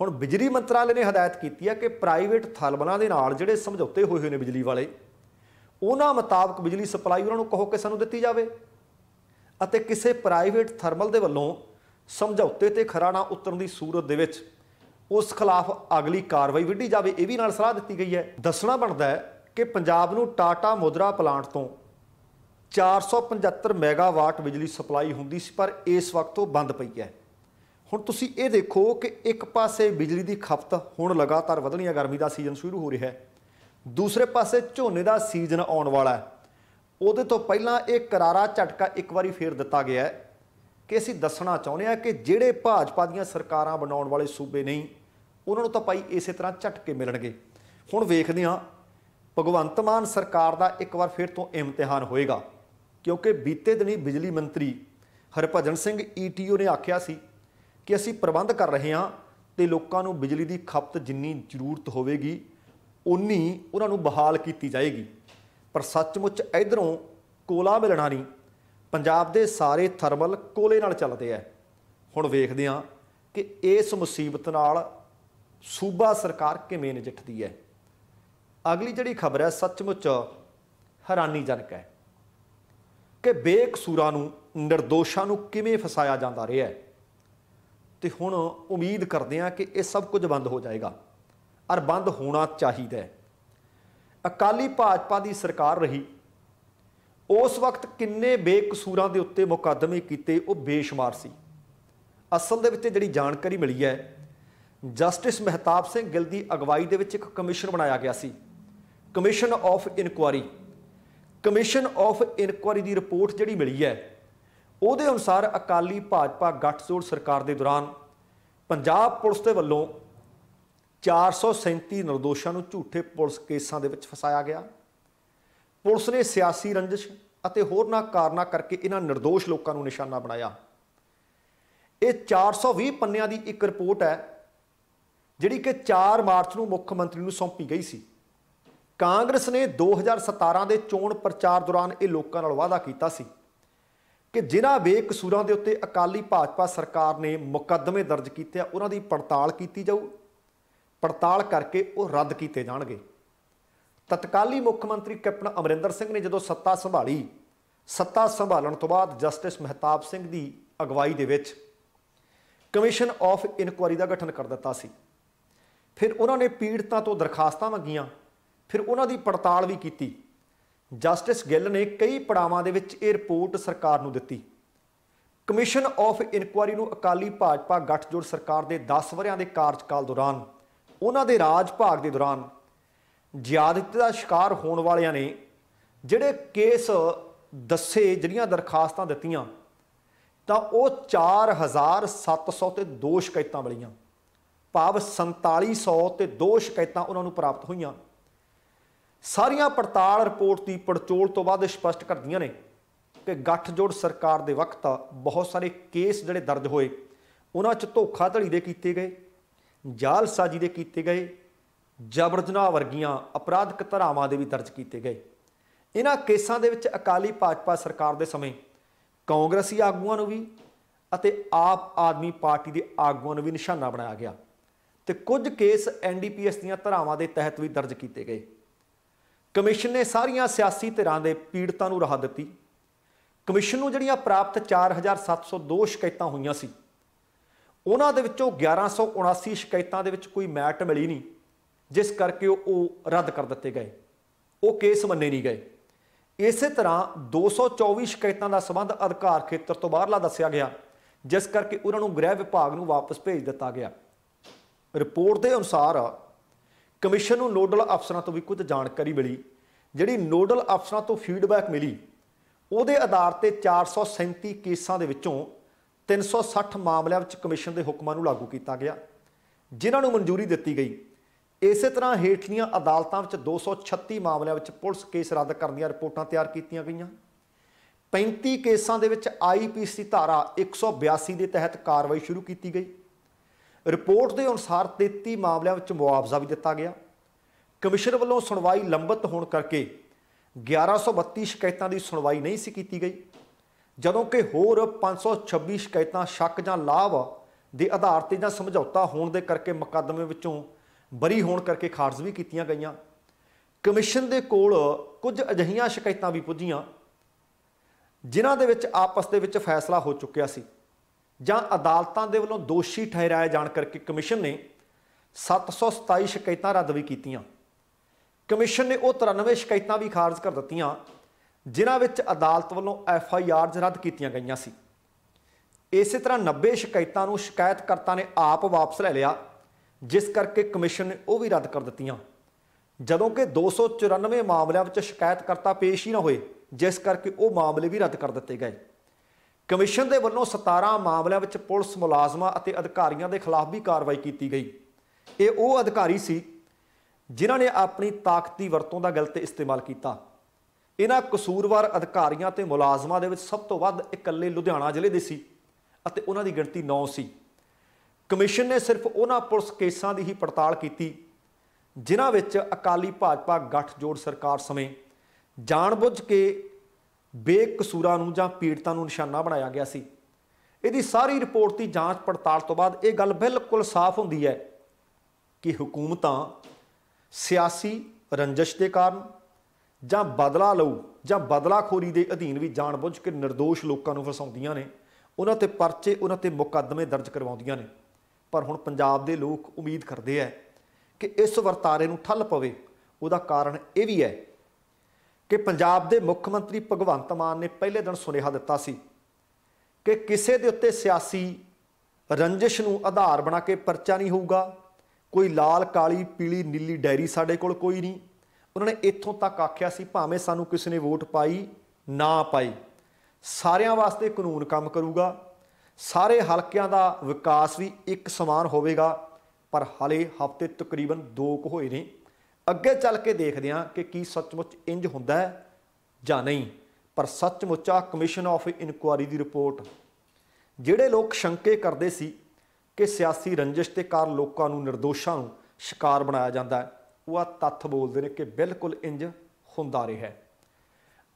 ਹੁਣ ਬਿਜਲੀ ਮੰਤਰਾਲੇ ਨੇ ਹਦਾਇਤ ਕੀਤੀ ਹੈ ਕਿ ਪ੍ਰਾਈਵੇਟ ਥਰਮਲਾਂ ਦੇ ਨਾਲ ਜਿਹੜੇ ਸਮਝੌਤੇ ਹੋਏ ਹੋਏ ਨੇ ਬਿਜਲੀ ਵਾਲੇ ਉਹਨਾਂ ਮੁਤਾਬਕ ਬਿਜਲੀ ਸਪਲਾਈ ਉਹਨਾਂ ਨੂੰ ਕਹੋ ਕਿ ਸਾਨੂੰ ਦਿੱਤੀ ਜਾਵੇ ਅਤੇ ਕਿਸੇ ਪ੍ਰਾਈਵੇਟ ਥਰਮਲ ਦੇ ਵੱਲੋਂ ਸਮਝੌਤੇ ਤੇ ਖਰਾ ਨਾ ਉਤਰਨ ਦੀ ਸੂਰਤ ਦੇ ਵਿੱਚ ਉਸ ਖਿਲਾਫ ਅਗਲੀ ਕਾਰਵਾਈ ਵਿੱਢੀ ਜਾਵੇ ਇਹ ਵੀ ਨਾਲ ਸਲਾਹ ਦਿੱਤੀ ਗਈ ਹੈ ਦੱਸਣਾ ਬਣਦਾ ਹੈ ਕਿ ਪੰਜਾਬ ਨੂੰ ਟਾਟਾ ਮੁਦਰਾ ਪਲਾਂਟ ਤੋਂ 475 ਮੈਗਾਵਾਟ ਬਿਜਲੀ ਸਪਲਾਈ ਹੁੰਦੀ ਸੀ ਪਰ ਇਸ ਵਕਤ ਉਹ ਬੰਦ ਪਈ ਹੈ ਹੁਣ ਤੁਸੀਂ ਇਹ ਦੇਖੋ ਕਿ ਇੱਕ ਪਾਸੇ ਬਿਜਲੀ ਦੀ ਖਪਤ ਹੁਣ ਲਗਾਤਾਰ ਵਧਣੀ ਹੈ ਗਰਮੀ ਦਾ ਸੀਜ਼ਨ ਸ਼ੁਰੂ ਹੋ ਰਿਹਾ ਹੈ ਦੂਸਰੇ ਪਾਸੇ ਝੋਨੇ ਦਾ ਸੀਜ਼ਨ ਆਉਣ ਵਾਲਾ ਹੈ ਉਹਦੇ ਤੋਂ ਪਹਿਲਾਂ ਇਹ ਕਰਾਰਾ ਝਟਕਾ ਇੱਕ ਵਾਰੀ ਫੇਰ ਦਿੱਤਾ ਗਿਆ ਹੈ ਕਿ ਅਸੀਂ ਦੱਸਣਾ ਚਾਹੁੰਦੇ ਹਾਂ ਕਿ ਜਿਹੜੇ ਭਾਜਪਾ ਦੀਆਂ ਸਰਕਾਰਾਂ ਬਣਾਉਣ ਵਾਲੇ ਸੂਬੇ ਨਹੀਂ ਉਹਨਾਂ ਨੂੰ ਤਾਂ ਭਾਈ ਇਸੇ ਤਰ੍ਹਾਂ ਝਟਕੇ ਮਿਲਣਗੇ ਹੁਣ ਵੇਖਦੇ ਹਾਂ ਭਗਵੰਤ ਮਾਨ ਸਰਕਾਰ ਦਾ ਇੱਕ ਵਾਰ ਫੇਰ ਤੋਂ ਇਮਤਿਹਾਨ ਹੋਏਗਾ ਕਿਉਂਕਿ ਬੀਤੇ ਦਿਨੀ ਬਿਜਲੀ ਮੰਤਰੀ ਹਰਭਜਨ ਸਿੰਘ ਈਟੀਓ ਨੇ ਆਖਿਆ ਸੀ ਕਿ ਅਸੀਂ ਪ੍ਰਬੰਧ ਕਰ ਰਹੇ ਹਾਂ ਤੇ ਲੋਕਾਂ ਨੂੰ ਬਿਜਲੀ ਦੀ ਖਪਤ ਜਿੰਨੀ ਜ਼ਰੂਰਤ ਹੋਵੇਗੀ ਉਨੀ ਉਹਨਾਂ ਨੂੰ ਬਹਾਲ ਕੀਤੀ ਜਾਏਗੀ ਪਰ ਸੱਚਮੁੱਚ ਇਧਰੋਂ ਕੋਲਾ ਮਿਲਣਾ ਨਹੀਂ ਪੰਜਾਬ ਦੇ ਸਾਰੇ ਥਰਮਲ ਕੋਲੇ ਨਾਲ ਚੱਲਦੇ ਆ ਹੁਣ ਵੇਖਦੇ ਆ ਕਿ ਇਸ ਮੁਸੀਬਤ ਨਾਲ ਸੂਬਾ ਸਰਕਾਰ ਕਿਵੇਂ ਨਜਿੱਠਦੀ ਹੈ ਅਗਲੀ ਜਿਹੜੀ ਖਬਰ ਹੈ ਸੱਚਮੁੱਚ ਹੈਰਾਨੀਜਨਕ ਹੈ ਕਿ ਬੇਕਸੂਰਾਂ ਨੂੰ ਨਿਰਦੋਸ਼ਾਂ ਨੂੰ ਕਿਵੇਂ ਫਸਾਇਆ ਜਾਂਦਾ ਰਿਹਾ ਹੈ ਤੇ ਹੁਣ ਉਮੀਦ ਕਰਦੇ ਆ ਕਿ ਇਹ ਸਭ ਕੁਝ ਬੰਦ ਹੋ ਜਾਏਗਾ ਔਰ ਬੰਦ ਹੋਣਾ ਚਾਹੀਦਾ ਹੈ ਅਕਾਲੀ ਭਾਜਪਾ ਦੀ ਸਰਕਾਰ ਰਹੀ ਉਸ ਵਕਤ ਕਿੰਨੇ ਬੇਕਸੂਰਾਂ ਦੇ ਉੱਤੇ ਮੁਕੱਦਮੇ ਕੀਤੇ ਉਹ ਬੇਸ਼ੁਮਾਰ ਸੀ ਅਸਲ ਦੇ ਵਿੱਚ ਜਿਹੜੀ ਜਾਣਕਾਰੀ ਮਿਲੀ ਹੈ ਜਸਟਿਸ ਮਹਿਤਾਬ ਸਿੰਘ ਗਿੱਲ ਦੀ ਅਗਵਾਈ ਦੇ ਵਿੱਚ ਇੱਕ ਕਮਿਸ਼ਨ ਬਣਾਇਆ ਗਿਆ ਸੀ commission of inquiry commission of inquiry ਦੀ ਰਿਪੋਰਟ ਜਿਹੜੀ ਮਿਲੀ ਹੈ ਉਹਦੇ ਅਨੁਸਾਰ ਅਕਾਲੀ ਭਾਜਪਾ ਗੱਠਜੋੜ ਸਰਕਾਰ ਦੇ ਦੌਰਾਨ ਪੰਜਾਬ ਪੁਲਿਸ ਦੇ ਵੱਲੋਂ 437 ਨਿਰਦੋਸ਼ਾਂ ਨੂੰ ਝੂਠੇ ਪੁਲਿਸ ਕੇਸਾਂ ਦੇ ਵਿੱਚ ਫਸਾਇਆ ਗਿਆ ਪੁਲਿਸ ਨੇ ਸਿਆਸੀ ਰੰਜਿਸ਼ ਅਤੇ ਹੋਰਨਾਂ ਕਾਰਨਾਂ ਕਰਕੇ ਇਹਨਾਂ નિર્ਦੋਸ਼ ਲੋਕਾਂ ਨੂੰ ਨਿਸ਼ਾਨਾ ਬਣਾਇਆ ਇਹ 420 ਪੰਨਿਆਂ ਦੀ ਇੱਕ ਰਿਪੋਰਟ ਹੈ ਜਿਹੜੀ ਕਿ 4 ਮਾਰਚ ਨੂੰ ਮੁੱਖ ਮੰਤਰੀ ਨੂੰ ਸੌਂਪੀ ਗਈ ਸੀ ਕਾਂਗਰਸ ਨੇ 2017 ਦੇ ਚੋਣ ਪ੍ਰਚਾਰ ਦੌਰਾਨ ਇਹ ਲੋਕਾਂ ਨਾਲ ਵਾਅਦਾ ਕੀਤਾ ਸੀ ਕਿ ਜਿਨ੍ਹਾਂ ਬੇਕਸੂਰਾਂ ਦੇ ਉੱਤੇ ਅਕਾਲੀ ਭਾਜਪਾ ਸਰਕਾਰ ਨੇ ਮੁਕੱਦਮੇ ਦਰਜ ਕੀਤੇ ਆ ਉਹਨਾਂ ਦੀ ਪੜਤਾਲ ਕੀਤੀ ਜਾਊ ਪੜਤਾਲ ਕਰਕੇ ਉਹ ਰੱਦ ਕੀਤੇ ਜਾਣਗੇ ਤਤਕਾਲੀ ਮੁੱਖ ਮੰਤਰੀ ਕੈਪਟਨ ਅਮਰਿੰਦਰ ਸਿੰਘ ਨੇ ਜਦੋਂ ਸੱਤਾ ਸੰਭਾਲੀ ਸੱਤਾ ਸੰਭਾਲਣ ਤੋਂ ਬਾਅਦ ਜਸਟਿਸ ਮਹਿਤਾਬ ਸਿੰਘ ਦੀ ਅਗਵਾਈ ਦੇ ਵਿੱਚ ਕਮਿਸ਼ਨ ਆਫ ਇਨਕੁਆਇਰੀ ਦਾ ਗਠਨ ਕਰ ਦਿੱਤਾ ਸੀ ਫਿਰ ਉਹਨਾਂ ਨੇ ਪੀੜਤਾਂ ਤੋਂ ਦਰਖਾਸਤਾਂ ਮੰਗੀਆਂ ਫਿਰ ਉਹਨਾਂ ਦੀ ਪੜਤਾਲ ਵੀ ਕੀਤੀ ਜਸਟਿਸ ਗਿੱਲ ਨੇ ਕਈ ਪੜਾਵਾਂ ਦੇ ਵਿੱਚ ਇਹ ਰਿਪੋਰਟ ਸਰਕਾਰ ਨੂੰ ਦਿੱਤੀ ਕਮਿਸ਼ਨ ਆਫ ਇਨਕੁਆਇਰੀ ਨੂੰ ਅਕਾਲੀ ਭਾਜਪਾ ਗੱਠਜੋੜ ਸਰਕਾਰ ਦੇ 10 ਵਰਿਆਂ ਦੇ ਕਾਰਜਕਾਲ ਦੌਰਾਨ ਉਹਨਾਂ ਦੇ ਰਾਜ ਭਾਗ ਦੇ ਦੌਰਾਨ ਜ਼ਿਆਦਤ ਦਾ ਸ਼ਿਕਾਰ ਹੋਣ ਵਾਲਿਆਂ ਨੇ ਜਿਹੜੇ ਕੇਸ ਦੱਸੇ ਜਿਹੜੀਆਂ ਦਰਖਾਸਤਾਂ ਦਿੱਤੀਆਂ ਤਾਂ ਉਹ 4700 ਤੇ ਦੋਸ਼ ਸ਼ਿਕਾਇਤਾਂ ਮਿਲੀਆਂ ਭਾਵ 4700 ਤੇ ਦੋਸ਼ ਸ਼ਿਕਾਇਤਾਂ ਉਹਨਾਂ ਨੂੰ ਪ੍ਰਾਪਤ ਹੋਈਆਂ ਸਾਰੀਆਂ ਪੜਤਾਲ ਰਿਪੋਰਟ ਦੀ ਪੜਚੋਲ ਤੋਂ ਬਾਅਦ ਸਪਸ਼ਟ ਕਰਦੀਆਂ ਨੇ ਕਿ ਗੱਠਜੋੜ ਸਰਕਾਰ ਦੇ ਵਕਤ ਬਹੁਤ ਸਾਰੇ ਕੇਸ ਜਿਹੜੇ ਦਰਜ ਹੋਏ ਉਹਨਾਂ 'ਚ ਧੋਖਾਧੜੀ ਦੇ ਕੀਤੇ ਗਏ ਜਾਲਸਾਜ਼ੀ ਦੇ ਕੀਤੇ ਗਏ ਜਬਰਦਨਾ ਵਰਗੀਆਂ ਅਪਰਾਧਿਕ ਧਰਾਵਾਂ ਦੇ ਵੀ ਦਰਜ ਕੀਤੇ ਗਏ ਇਹਨਾਂ ਕੇਸਾਂ ਦੇ ਵਿੱਚ ਅਕਾਲੀ ਭਾਜਪਾ ਸਰਕਾਰ ਦੇ ਸਮੇਂ ਕਾਂਗਰਸੀ ਆਗੂਆਂ ਨੂੰ ਵੀ ਅਤੇ ਆਪ ਆਦਮੀ ਪਾਰਟੀ ਦੇ ਆਗੂਆਂ ਨੂੰ ਵੀ ਨਿਸ਼ਾਨਾ ਬਣਾਇਆ ਗਿਆ ਤੇ ਕੁਝ ਕੇਸ ਐਨਡੀਪੀਐਸ ਦੀਆਂ ਧਰਾਵਾਂ ਦੇ ਤਹਿਤ ਵੀ ਦਰਜ ਕੀਤੇ ਗਏ ਕਮਿਸ਼ਨ ਨੇ ਸਾਰੀਆਂ ਸਿਆਸੀ ਧਿਰਾਂ ਦੇ ਪੀੜਤਾਂ ਨੂੰ ਰਾਹਤ ਦਿੱਤੀ ਕਮਿਸ਼ਨ ਨੂੰ ਜਿਹੜੀਆਂ ਪ੍ਰਾਪਤ 4702 ਸ਼ਿਕਾਇਤਾਂ ਹੋਈਆਂ ਸੀ ਉਹਨਾਂ ਦੇ ਵਿੱਚੋਂ 1179 ਸ਼ਿਕਾਇਤਾਂ ਦੇ ਵਿੱਚ ਕੋਈ ਮੈਟ ਮਿਲੀ ਨਹੀਂ ਜਿਸ ਕਰਕੇ ਉਹ ਰੱਦ ਕਰ ਦਿੱਤੇ ਗਏ ਉਹ ਕੇਸ ਮੰਨੇ ਨਹੀਂ ਗਏ ਇਸੇ ਤਰ੍ਹਾਂ 224 ਸ਼ਿਕਾਇਤਾਂ ਦਾ ਸਬੰਧ ਅਧਿਕਾਰ ਖੇਤਰ ਤੋਂ ਬਾਹਰਲਾ ਦੱਸਿਆ ਗਿਆ ਜਿਸ ਕਰਕੇ ਉਹਨਾਂ ਨੂੰ ਗ੍ਰਹਿ ਵਿਭਾਗ ਨੂੰ ਵਾਪਸ ਭੇਜ ਦਿੱਤਾ ਗਿਆ ਰਿਪੋਰਟ ਦੇ ਅਨੁਸਾਰ ਕਮਿਸ਼ਨ ਨੂੰ ਨੋਡਲ ਅਫਸਰਾਂ ਤੋਂ ਵੀ ਕੁਝ ਜਾਣਕਾਰੀ ਮਿਲੀ ਜਿਹੜੀ ਨੋਡਲ ਅਫਸਰਾਂ ਤੋਂ ਫੀਡਬੈਕ ਮਿਲੀ ਉਹਦੇ ਆਧਾਰ ਤੇ 437 ਕੇਸਾਂ ਦੇ ਵਿੱਚੋਂ 360 ਮਾਮਲਿਆਂ ਵਿੱਚ ਕਮਿਸ਼ਨ ਦੇ ਹੁਕਮਾਂ ਨੂੰ ਲਾਗੂ ਕੀਤਾ ਗਿਆ ਜਿਨ੍ਹਾਂ ਨੂੰ ਮਨਜ਼ੂਰੀ ਦਿੱਤੀ ਗਈ ਇਸੇ ਤਰ੍ਹਾਂ ਹੇਠਲੀਆਂ ਅਦਾਲਤਾਂ ਵਿੱਚ 236 ਮਾਮਲਿਆਂ ਵਿੱਚ ਪੁਲਿਸ ਕੇਸ ਰੱਦ ਕਰਨ ਦੀਆਂ ਰਿਪੋਰਟਾਂ ਤਿਆਰ ਕੀਤੀਆਂ ਗਈਆਂ 35 ਕੇਸਾਂ ਦੇ ਵਿੱਚ ਆਈਪੀਸੀ ਧਾਰਾ 182 ਦੇ ਤਹਿਤ ਕਾਰਵਾਈ ਸ਼ੁਰੂ ਕੀਤੀ ਗਈ ਰਿਪੋਰਟ ਦੇ ਅਨੁਸਾਰ 33 ਮਾਮਲਿਆਂ ਵਿੱਚ ਮੁਆਵਜ਼ਾ ਵੀ ਦਿੱਤਾ ਗਿਆ ਕਮਿਸ਼ਨ ਵੱਲੋਂ ਸੁਣਵਾਈ ਲੰਬਤ ਹੋਣ ਕਰਕੇ 1132 ਸ਼ਿਕਾਇਤਾਂ ਦੀ ਸੁਣਵਾਈ ਨਹੀਂ ਸੀ ਕੀਤੀ ਗਈ ਜਦੋਂ ਕਿ ਹੋਰ 526 ਸ਼ਿਕਾਇਤਾਂ ਸ਼ੱਕ ਜਾਂ ਲਾਭ ਦੇ ਆਧਾਰ ਤੇ ਜਾਂ ਸਮਝੌਤਾ ਹੋਣ ਦੇ ਕਰਕੇ ਮੁਕੱਦਮੇ ਵਿੱਚੋਂ ਬਰੀ ਹੋਣ ਕਰਕੇ ਖਾਰਜ ਵੀ ਕੀਤੀਆਂ ਗਈਆਂ ਕਮਿਸ਼ਨ ਦੇ ਕੋਲ ਕੁਝ ਅਜਹੀਆਂ ਸ਼ਿਕਾਇਤਾਂ ਵੀ ਪੁੱਜੀਆਂ ਜਿਨ੍ਹਾਂ ਦੇ ਵਿੱਚ ਆਪਸ ਦੇ ਵਿੱਚ ਫੈਸਲਾ ਹੋ ਚੁੱਕਿਆ ਸੀ ਜਾਂ ਅਦਾਲਤਾਂ ਦੇ ਵੱਲੋਂ ਦੋਸ਼ੀ ਠਹਿਰਾਏ ਜਾਣ ਕਰਕੇ ਕਮਿਸ਼ਨ ਨੇ 727 ਸ਼ਿਕਾਇਤਾਂ ਰੱਦ ਵੀ ਕੀਤੀਆਂ ਕਮਿਸ਼ਨ ਨੇ ਉਹ 93 ਸ਼ਿਕਾਇਤਾਂ ਵੀ ਖਾਰਜ ਕਰ ਦਿੱਤੀਆਂ ਜਿਨ੍ਹਾਂ ਵਿੱਚ ਅਦਾਲਤ ਵੱਲੋਂ ਐਫ ਆਈ ਆਰਜ਼ ਰੱਦ ਕੀਤੀਆਂ ਗਈਆਂ ਸੀ ਇਸੇ ਤਰ੍ਹਾਂ 90 ਸ਼ਿਕਾਇਤਾਂ ਨੂੰ ਸ਼ਿਕਾਇਤਕਰਤਾ ਨੇ ਆਪ ਵਾਪਸ ਲੈ ਲਿਆ ਜਿਸ ਕਰਕੇ ਕਮਿਸ਼ਨ ਨੇ ਉਹ ਵੀ ਰੱਦ ਕਰ ਦਿੱਤੀਆਂ ਜਦੋਂ ਕਿ 294 ਮਾਮਲਿਆਂ ਵਿੱਚ ਸ਼ਿਕਾਇਤਕਰਤਾ ਪੇਸ਼ ਹੀ ਨਾ ਹੋਏ ਜਿਸ ਕਰਕੇ ਉਹ ਮਾਮਲੇ ਵੀ ਰੱਦ ਕਰ ਦਿੱਤੇ ਗਏ ਕਮਿਸ਼ਨ ਦੇ ਵੱਲੋਂ 17 ਮਾਮਲਿਆਂ ਵਿੱਚ ਪੁਲਿਸ ਮੁਲਾਜ਼ਮਾਂ ਅਤੇ ਅਧਿਕਾਰੀਆਂ ਦੇ ਖਿਲਾਫ ਵੀ ਕਾਰਵਾਈ ਕੀਤੀ ਗਈ ਇਹ ਉਹ ਅਧਿਕਾਰੀ ਸੀ ਜਿਨ੍ਹਾਂ ਨੇ ਆਪਣੀ ਤਾਕਤੀ ਵਰਤੋਂ ਦਾ ਗਲਤ ਇਸਤੇਮਾਲ ਕੀਤਾ ਇਹਨਾਂ ਕਸੂਰਵਾਰ ਅਧਿਕਾਰੀਆਂ ਤੇ ਮੁਲਾਜ਼ਮਾਂ ਦੇ ਵਿੱਚ ਸਭ ਤੋਂ ਵੱਧ ਇਕੱਲੇ ਲੁਧਿਆਣਾ ਜ਼ਿਲ੍ਹੇ ਦੇ ਸੀ ਅਤੇ ਉਹਨਾਂ ਦੀ ਗਿਣਤੀ 9 ਸੀ ਕਮਿਸ਼ਨ ਨੇ ਸਿਰਫ ਉਹਨਾਂ ਪੁਲਿਸ ਕੇਸਾਂ ਦੀ ਹੀ ਪੜਤਾਲ ਕੀਤੀ ਜਿਨ੍ਹਾਂ ਵਿੱਚ ਅਕਾਲੀ ਭਾਜਪਾ ਗੱਠਜੋੜ ਸਰਕਾਰ ਸਮੇਂ ਜਾਣਬੁੱਝ ਕੇ ਬੇਕਸੂਰਾਂ ਨੂੰ ਜਾਂ ਪੀੜਤਾਂ ਨੂੰ ਨਿਸ਼ਾਨਾ ਬਣਾਇਆ ਗਿਆ ਸੀ ਇਹਦੀ ਸਾਰੀ ਰਿਪੋਰਟ ਦੀ ਜਾਂਚ ਪੜਤਾਲ ਤੋਂ ਬਾਅਦ ਇਹ ਗੱਲ ਬਿਲਕੁਲ ਸਾਫ਼ ਹੁੰਦੀ ਹੈ ਕਿ ਹਕੂਮਤਾਂ ਸਿਆਸੀ ਰੰਜਸ਼ ਦੇ ਕਾਰਨ ਜਾਂ ਬਦਲਾ ਲਊ ਜਾਂ ਬਦਲਾਖੋਰੀ ਦੇ ਅਧੀਨ ਵੀ ਜਾਣਬੁੱਝ ਕੇ નિર્ਦੋਸ਼ ਲੋਕਾਂ ਨੂੰ ਫਸਾਉਂਦੀਆਂ ਨੇ ਉਹਨਾਂ ਤੇ ਪਰਚੇ ਉਹਨਾਂ ਤੇ ਮੁਕੱਦਮੇ ਦਰਜ ਕਰਵਾਉਂਦੀਆਂ ਨੇ ਪਰ ਹੁਣ ਪੰਜਾਬ ਦੇ ਲੋਕ ਉਮੀਦ ਕਰਦੇ ਆ ਕਿ ਇਸ ਵਰਤਾਰੇ ਨੂੰ ਠੱਲ ਪਵੇ ਉਹਦਾ ਕਾਰਨ ਇਹ ਵੀ ਹੈ ਕਿ ਪੰਜਾਬ ਦੇ ਮੁੱਖ ਮੰਤਰੀ ਭਗਵੰਤ ਮਾਨ ਨੇ ਪਹਿਲੇ ਦਿਨ ਸੁਨੇਹਾ ਦਿੱਤਾ ਸੀ ਕਿ ਕਿਸੇ ਦੇ ਉੱਤੇ ਸਿਆਸੀ ਰੰਜਿਸ਼ ਨੂੰ ਆਧਾਰ ਬਣਾ ਕੇ ਪਰਚਾ ਨਹੀਂ ਹੋਊਗਾ ਕੋਈ ਲਾਲ ਕਾਲੀ ਪੀਲੀ ਨੀਲੀ ਡੈਰੀ ਸਾਡੇ ਕੋਲ ਕੋਈ ਨਹੀਂ ਉਹਨਾਂ ਨੇ ਇੱਥੋਂ ਤੱਕ ਆਖਿਆ ਸੀ ਭਾਵੇਂ ਸਾਨੂੰ ਕਿਸੇ ਨੇ ਵੋਟ ਪਾਈ ਨਾ ਪਾਈ ਸਾਰਿਆਂ ਵਾਸਤੇ ਕਾਨੂੰਨ ਕੰਮ ਕਰੂਗਾ ਸਾਰੇ ਹਲਕਿਆਂ ਦਾ ਵਿਕਾਸ ਵੀ ਇੱਕ ਸਮਾਨ ਹੋਵੇਗਾ ਪਰ ਹਲੇ ਹਫਤੇ ਤਕਰੀਬਨ 2 ਕੁ ਹੋਏ ਨੇ ਅੱਗੇ ਚੱਲ ਕੇ ਦੇਖਦੇ ਹਾਂ ਕਿ ਕੀ ਸੱਚਮੁੱਚ ਇੰਜ ਹੁੰਦਾ ਹੈ ਜਾਂ ਨਹੀਂ ਪਰ ਸੱਚਮੁੱਚ ਆ ਕਮਿਸ਼ਨ ਆਫ ਇਨਕੁਆਰੀ ਦੀ ਰਿਪੋਰਟ ਜਿਹੜੇ ਲੋਕ ਸ਼ੰਕੇ ਕਰਦੇ ਸੀ ਕਿ ਸਿਆਸੀ ਰੰਜਿਸ਼ ਤੇ ਕਾਰ ਲੋਕਾਂ ਨੂੰ નિર્ਦੋਸ਼ਾਂ ਨੂੰ ਸ਼ਿਕਾਰ ਬਣਾਇਆ ਜਾਂਦਾ ਹੈ ਉਹ ਆ ਤੱਥ ਬੋਲਦੇ ਨੇ ਕਿ ਬਿਲਕੁਲ ਇੰਜ ਹੁੰਦਾ ਰਿਹਾ ਹੈ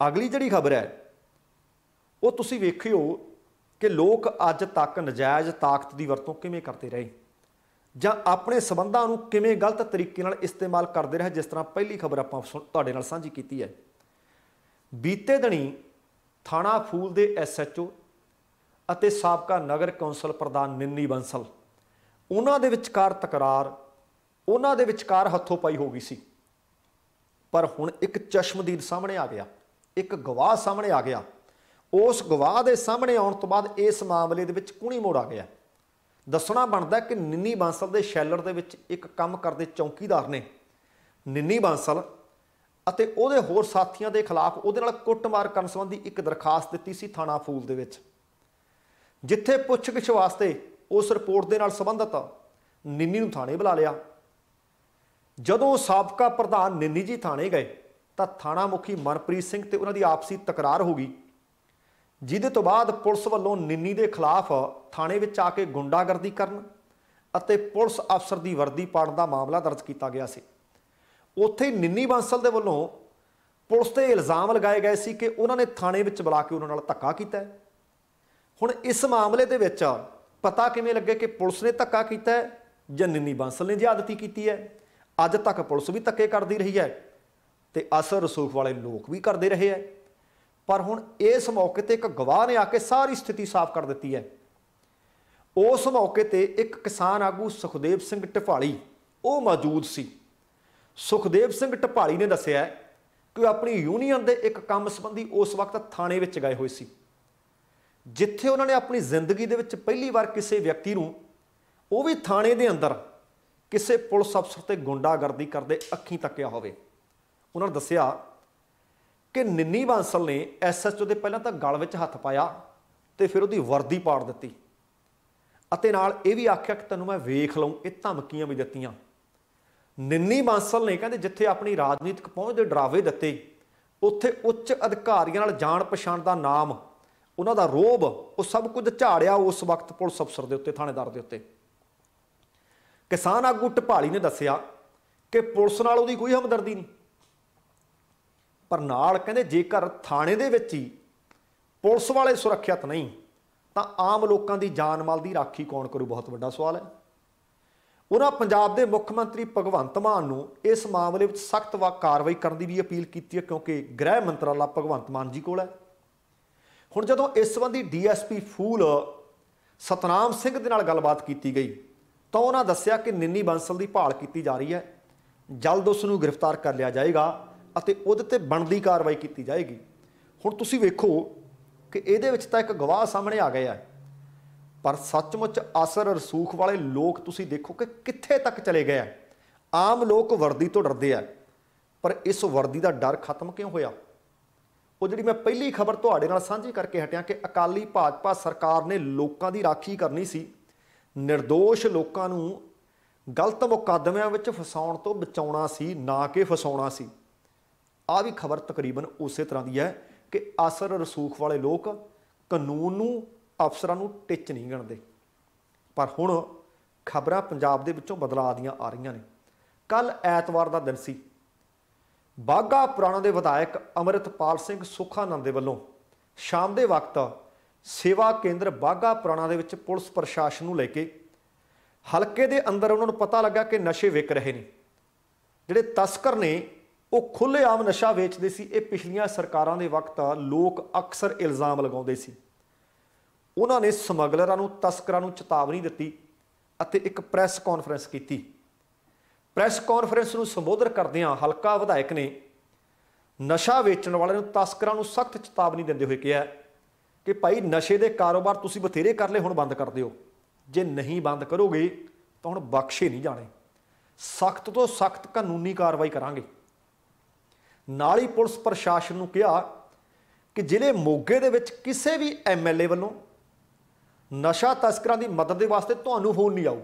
ਅਗਲੀ ਜਿਹੜੀ ਖਬਰ ਹੈ ਉਹ ਤੁਸੀਂ ਵੇਖਿਓ ਕਿ ਲੋਕ ਅੱਜ ਤੱਕ ਨਜਾਇਜ਼ ਤਾਕਤ ਦੀ ਵਰਤੋਂ ਕਿਵੇਂ ਕਰਦੇ ਰਹੇ ਜਾਂ ਆਪਣੇ ਸਬੰਧਾਂ ਨੂੰ ਕਿਵੇਂ ਗਲਤ ਤਰੀਕੇ ਨਾਲ ਇਸਤੇਮਾਲ ਕਰਦੇ ਰਹੇ ਜਿਸ ਤਰ੍ਹਾਂ ਪਹਿਲੀ ਖਬਰ ਆਪਾਂ ਤੁਹਾਡੇ ਨਾਲ ਸਾਂਝੀ ਕੀਤੀ ਹੈ ਬੀਤੇ ਦਿਨੀ ਥਾਣਾ ਫੂਲ ਦੇ ਐਸਐਚਓ ਅਤੇ ਸਾਬਕਾ ਨਗਰ ਕੌਂਸਲ ਪ੍ਰਧਾਨ ਨਿੰਨੀ ਬੰਸਲ ਉਹਨਾਂ ਦੇ ਵਿਚਕਾਰ ਤਕਰਾਰ ਉਹਨਾਂ ਦੇ ਵਿਚਕਾਰ ਹੱਥੋਂ ਪਾਈ ਹੋ ਗਈ ਸੀ ਪਰ ਹੁਣ ਇੱਕ ਚਸ਼ਮਦੀਦ ਸਾਹਮਣੇ ਆ ਗਿਆ ਇੱਕ ਗਵਾਹ ਸਾਹਮਣੇ ਆ ਗਿਆ ਉਸ ਗਵਾਹ ਦੇ ਸਾਹਮਣੇ ਆਉਣ ਤੋਂ ਬਾਅਦ ਇਸ ਮਾਮਲੇ ਦੇ ਵਿੱਚ ਕੁਣੀ ਮੋੜ ਆ ਗਿਆ ਦੱਸਣਾ ਬਣਦਾ ਕਿ ਨਿੰਨੀ ਬਾਂਸਲ ਦੇ ਸ਼ੈਲਰ ਦੇ ਵਿੱਚ ਇੱਕ ਕੰਮ ਕਰਦੇ ਚੌਕੀਦਾਰ ਨੇ ਨਿੰਨੀ ਬਾਂਸਲ ਅਤੇ ਉਹਦੇ ਹੋਰ ਸਾਥੀਆਂ ਦੇ ਖਿਲਾਫ ਉਹਦੇ ਨਾਲ ਕੁੱਟਮਾਰ ਕਰਨ ਸੰਬੰਧੀ ਇੱਕ ਦਰਖਾਸਤ ਦਿੱਤੀ ਸੀ ਥਾਣਾ ਫੂਲ ਦੇ ਵਿੱਚ ਜਿੱਥੇ ਪੁੱਛਗਿਛ ਵਾਸਤੇ ਉਸ ਰਿਪੋਰਟ ਦੇ ਨਾਲ ਸੰਬੰਧਤ ਨਿੰਨੀ ਨੂੰ ਥਾਣੇ ਬੁਲਾ ਲਿਆ ਜਦੋਂ ਸਾਬਕਾ ਪ੍ਰਧਾਨ ਨਿੰਨੀ ਜੀ ਥਾਣੇ ਗਏ ਤਾਂ ਥਾਣਾ ਮੁਖੀ ਮਨਪ੍ਰੀਤ ਸਿੰਘ ਤੇ ਉਹਨਾਂ ਦੀ ਆਪਸੀ ਤਕਰਾਰ ਹੋ ਗਈ ਜਿਹਦੇ ਤੋਂ ਬਾਅਦ ਪੁਲਿਸ ਵੱਲੋਂ ਨਿੰਨੀ ਦੇ ਖਿਲਾਫ ਥਾਣੇ ਵਿੱਚ ਆ ਕੇ ਗੁੰਡਾਗਰਦੀ ਕਰਨ ਅਤੇ ਪੁਲਿਸ ਅਫਸਰ ਦੀ ਵਰਦੀ ਪਾੜਨ ਦਾ ਮਾਮਲਾ ਦਰਜ ਕੀਤਾ ਗਿਆ ਸੀ ਉੱਥੇ ਨਿੰਨੀ ਬਾਂਸਲ ਦੇ ਵੱਲੋਂ ਪੁਲਿਸ ਤੇ ਇਲਜ਼ਾਮ ਲਗਾਏ ਗਏ ਸੀ ਕਿ ਉਹਨਾਂ ਨੇ ਥਾਣੇ ਵਿੱਚ ਬੁਲਾ ਕੇ ਉਹਨਾਂ ਨਾਲ ਧੱਕਾ ਕੀਤਾ ਹੁਣ ਇਸ ਮਾਮਲੇ ਦੇ ਵਿੱਚ ਪਤਾ ਕਿਵੇਂ ਲੱਗੇ ਕਿ ਪੁਲਿਸ ਨੇ ਧੱਕਾ ਕੀਤਾ ਜਾਂ ਨਿੰਨੀ ਬਾਂਸਲ ਨੇ ਜ਼ਿਆਦਤੀ ਕੀਤੀ ਹੈ ਅੱਜ ਤੱਕ ਪੁਲਿਸ ਵੀ ਧੱਕੇ ਕਰਦੀ ਰਹੀ ਹੈ ਤੇ ਅਸਰ ਰਸੂਖ ਵਾਲੇ ਲੋਕ ਵੀ ਕਰਦੇ ਰਹੇ ਹੈ ਪਰ ਹੁਣ ਇਸ ਮੌਕੇ ਤੇ ਇੱਕ ਗਵਾਹ ਨੇ ਆ ਕੇ ਸਾਰੀ ਸਥਿਤੀ ਸਾਫ਼ ਕਰ ਦਿੱਤੀ ਹੈ ਉਸ ਮੌਕੇ ਤੇ ਇੱਕ ਕਿਸਾਨ ਆਗੂ ਸੁਖਦੇਵ ਸਿੰਘ ਢਪਾਲੀ ਉਹ ਮੌਜੂਦ ਸੀ ਸੁਖਦੇਵ ਸਿੰਘ ਢਪਾਲੀ ਨੇ ਦੱਸਿਆ ਕਿ ਆਪਣੀ ਯੂਨੀਅਨ ਦੇ ਇੱਕ ਕੰਮ ਸੰਬੰਧੀ ਉਸ ਵਕਤ ਥਾਣੇ ਵਿੱਚ ਗਏ ਹੋਏ ਸੀ ਜਿੱਥੇ ਉਹਨਾਂ ਨੇ ਆਪਣੀ ਜ਼ਿੰਦਗੀ ਦੇ ਵਿੱਚ ਪਹਿਲੀ ਵਾਰ ਕਿਸੇ ਵਿਅਕਤੀ ਨੂੰ ਉਹ ਵੀ ਥਾਣੇ ਦੇ ਅੰਦਰ ਕਿਸੇ ਪੁਲਿਸ ਅਫਸਰ ਤੇ ਗੁੰਡਾਗਰਦੀ ਕਰਦੇ ਅੱਖੀਂ ਤੱਕਿਆ ਹੋਵੇ ਉਹਨਾਂ ਨੇ ਦੱਸਿਆ ਕਿ ਨਿੰਨੀ ਬਾਂਸਲ ਨੇ ਐਸਐਸਓ ਦੇ ਪਹਿਲਾਂ ਤਾਂ ਗਲ ਵਿੱਚ ਹੱਥ ਪਾਇਆ ਤੇ ਫਿਰ ਉਹਦੀ ਵਰਦੀ ਪਾੜ ਦਿੱਤੀ ਅਤੇ ਨਾਲ ਇਹ ਵੀ ਆਖਿਆ ਕਿ ਤੈਨੂੰ ਮੈਂ ਵੇਖ ਲਵਾਂ ਇਹ ਧਮਕੀਆਂ ਵੀ ਦਿੱਤੀਆਂ ਨਿੰਨੀ ਬਾਂਸਲ ਨੇ ਕਹਿੰਦੇ ਜਿੱਥੇ ਆਪਣੀ ਰਾਜਨੀਤਿਕ ਪਹੁੰਚ ਦੇ ਡਰਾਵੇ ਦਿੱਤੇ ਉੱਥੇ ਉੱਚ ਅਧਿਕਾਰੀਆਂ ਨਾਲ ਜਾਣ ਪਛਾਣ ਦਾ ਨਾਮ ਉਹਨਾਂ ਦਾ ਰੋਬ ਉਹ ਸਭ ਕੁਝ ਝਾੜਿਆ ਉਸ ਵਕਤ ਪੁਲਿਸ ਅਫਸਰ ਦੇ ਉੱਤੇ ਥਾਣੇਦਾਰ ਦੇ ਉੱਤੇ ਕਿਸਾਨ ਆਗੂ ਟਪਾਲੀ ਨੇ ਦੱਸਿਆ ਕਿ ਪੁਲਿਸ ਨਾਲ ਉਹਦੀ ਕੋਈ ਹਮਦਰਦੀ ਨਹੀਂ ਪਰ ਨਾਲ ਕਹਿੰਦੇ ਜੇਕਰ ਥਾਣੇ ਦੇ ਵਿੱਚ ਹੀ ਪੁਲਿਸ ਵਾਲੇ ਸੁਰੱਖਿਅਤ ਨਹੀਂ ਤਾਂ ਆਮ ਲੋਕਾਂ ਦੀ ਜਾਨ ਮਾਲ ਦੀ ਰਾਖੀ ਕੌਣ ਕਰੂ ਬਹੁਤ ਵੱਡਾ ਸਵਾਲ ਹੈ ਉਹਨਾਂ ਪੰਜਾਬ ਦੇ ਮੁੱਖ ਮੰਤਰੀ ਭਗਵੰਤ ਮਾਨ ਨੂੰ ਇਸ ਮਾਮਲੇ ਵਿੱਚ ਸਖਤ ਵਾ ਕਾਰਵਾਈ ਕਰਨ ਦੀ ਵੀ ਅਪੀਲ ਕੀਤੀ ਹੈ ਕਿਉਂਕਿ ਗ੍ਰਹਿ ਮੰਤਰਾਲਾ ਭਗਵੰਤ ਮਾਨ ਜੀ ਕੋਲ ਹੈ ਹੁਣ ਜਦੋਂ ਇਸ ਸੰਬੰਧੀ ਡੀਐਸਪੀ ਫੂਲ ਸਤਨਾਮ ਸਿੰਘ ਦੇ ਨਾਲ ਗੱਲਬਾਤ ਕੀਤੀ ਗਈ ਤਾਂ ਉਹਨਾਂ ਦੱਸਿਆ ਕਿ ਨਿੰਨੀ ਬੰਸਲ ਦੀ ਭਾਲ ਕੀਤੀ ਜਾ ਰਹੀ ਹੈ ਜਲਦ ਉਸ ਨੂੰ ਗ੍ਰਿਫਤਾਰ ਕਰ ਲਿਆ ਜਾਏਗਾ ਅਤੇ ਉਹਦੇ ਤੇ ਬਣਦੀ ਕਾਰਵਾਈ ਕੀਤੀ ਜਾਏਗੀ ਹੁਣ ਤੁਸੀਂ ਵੇਖੋ ਕਿ ਇਹਦੇ ਵਿੱਚ ਤਾਂ ਇੱਕ ਗਵਾਹ ਸਾਹਮਣੇ ਆ ਗਿਆ ਪਰ ਸੱਚਮੁੱਚ ਅਸਰ ਰਸੂਖ ਵਾਲੇ ਲੋਕ ਤੁਸੀਂ ਦੇਖੋ ਕਿ ਕਿੱਥੇ ਤੱਕ ਚਲੇ ਗਏ ਆ ਆਮ ਲੋਕ ਵਰਦੀ ਤੋਂ ਡਰਦੇ ਆ ਪਰ ਇਸ ਵਰਦੀ ਦਾ ਡਰ ਖਤਮ ਕਿਉਂ ਹੋਇਆ ਉਹ ਜਿਹੜੀ ਮੈਂ ਪਹਿਲੀ ਖਬਰ ਤੁਹਾਡੇ ਨਾਲ ਸਾਂਝੀ ਕਰਕੇ ਹਟਿਆ ਕਿ ਅਕਾਲੀ ਭਾਜਪਾ ਸਰਕਾਰ ਨੇ ਲੋਕਾਂ ਦੀ ਰਾਖੀ ਕਰਨੀ ਸੀ નિર્ਦੋਸ਼ ਲੋਕਾਂ ਨੂੰ ਗਲਤ ਮੁਕੱਦਮਿਆਂ ਵਿੱਚ ਫਸਾਉਣ ਤੋਂ ਬਚਾਉਣਾ ਸੀ ਨਾ ਕਿ ਫਸਾਉਣਾ ਸੀ ਆ ਵੀ ਖਬਰ ਤਕਰੀਬਨ ਉਸੇ ਤਰ੍ਹਾਂ ਦੀ ਹੈ ਕਿ ਅਸਰ ਰਸੂਖ ਵਾਲੇ ਲੋਕ ਕਾਨੂੰਨ ਨੂੰ ਅਫਸਰਾਂ ਨੂੰ ਟਿੱਚ ਨਹੀਂ ਗਣਦੇ ਪਰ ਹੁਣ ਖਬਰਾਂ ਪੰਜਾਬ ਦੇ ਵਿੱਚੋਂ ਬਦਲਾਅ ਦੀਆਂ ਆ ਰਹੀਆਂ ਨੇ ਕੱਲ ਐਤਵਾਰ ਦਾ ਦਿਨ ਸੀ ਬਾਗਾ ਪੁਰਾਣਾ ਦੇ ਵਿਧਾਇਕ ਅਮਰਿਤਪਾਲ ਸਿੰਘ ਸੁਖਾਨੰਦ ਦੇ ਵੱਲੋਂ ਸ਼ਾਮ ਦੇ ਵਕਤ ਸੇਵਾ ਕੇਂਦਰ ਬਾਗਾ ਪੁਰਾਣਾ ਦੇ ਵਿੱਚ ਪੁਲਿਸ ਪ੍ਰਸ਼ਾਸਨ ਨੂੰ ਲੈ ਕੇ ਹਲਕੇ ਦੇ ਅੰਦਰ ਉਹਨਾਂ ਨੂੰ ਪਤਾ ਲੱਗਾ ਕਿ ਨਸ਼ੇ ਵਿਕ ਰਹੇ ਨੇ ਜਿਹੜੇ ਤਸਕਰ ਨੇ ਉਹ ਆਮ ਨਸ਼ਾ ਵੇਚਦੇ ਸੀ ਇਹ ਪਿਛਲੀਆਂ ਸਰਕਾਰਾਂ ਦੇ ਵਕਤ ਲੋਕ ਅਕਸਰ ਇਲਜ਼ਾਮ ਲਗਾਉਂਦੇ ਸੀ ਉਹਨਾਂ ਨੇ ਸਮਗਲਰਾਂ ਨੂੰ ਤਸਕਰਾਂ ਨੂੰ ਚੇਤਾਵਨੀ ਦਿੱਤੀ ਅਤੇ ਇੱਕ ਪ੍ਰੈਸ ਕਾਨਫਰੰਸ ਕੀਤੀ ਪ੍ਰੈਸ ਕਾਨਫਰੰਸ ਨੂੰ ਸੰਬੋਧਨ ਕਰਦਿਆਂ ਹਲਕਾ ਵਿਧਾਇਕ ਨੇ ਨਸ਼ਾ ਵੇਚਣ ਵਾਲਿਆਂ ਨੂੰ ਤਸਕਰਾਂ ਨੂੰ ਸਖਤ ਚੇਤਾਵਨੀ ਦਿੰਦੇ ਹੋਏ ਕਿਹਾ ਕਿ ਭਾਈ ਨਸ਼ੇ ਦੇ ਕਾਰੋਬਾਰ ਤੁਸੀਂ ਬਥੇਰੇ ਕਰ ਲਏ ਹੁਣ ਬੰਦ ਕਰ ਦਿਓ ਜੇ ਨਹੀਂ ਬੰਦ ਕਰੋਗੇ ਤਾਂ ਹੁਣ ਬਖਸ਼ੇ ਨਹੀਂ ਜਾਣੇ ਸਖਤ ਤੋਂ ਸਖਤ ਕਾਨੂੰਨੀ ਕਾਰਵਾਈ ਕਰਾਂਗੇ ਨਾਲ ਹੀ ਪੁਲਿਸ ਪ੍ਰਸ਼ਾਸਨ ਨੂੰ ਕਿਹਾ ਕਿ ਜ਼ਿਲ੍ਹੇ ਮੋਗੇ ਦੇ ਵਿੱਚ ਕਿਸੇ ਵੀ ਐਮਐਲਏ ਵੱਲੋਂ ਨਸ਼ਾ ਤਸਕਰਾਂ ਦੀ ਮਦਦ ਦੇ ਵਾਸਤੇ ਤੁਹਾਨੂੰ ਫੋਨ ਨਹੀਂ ਆਉ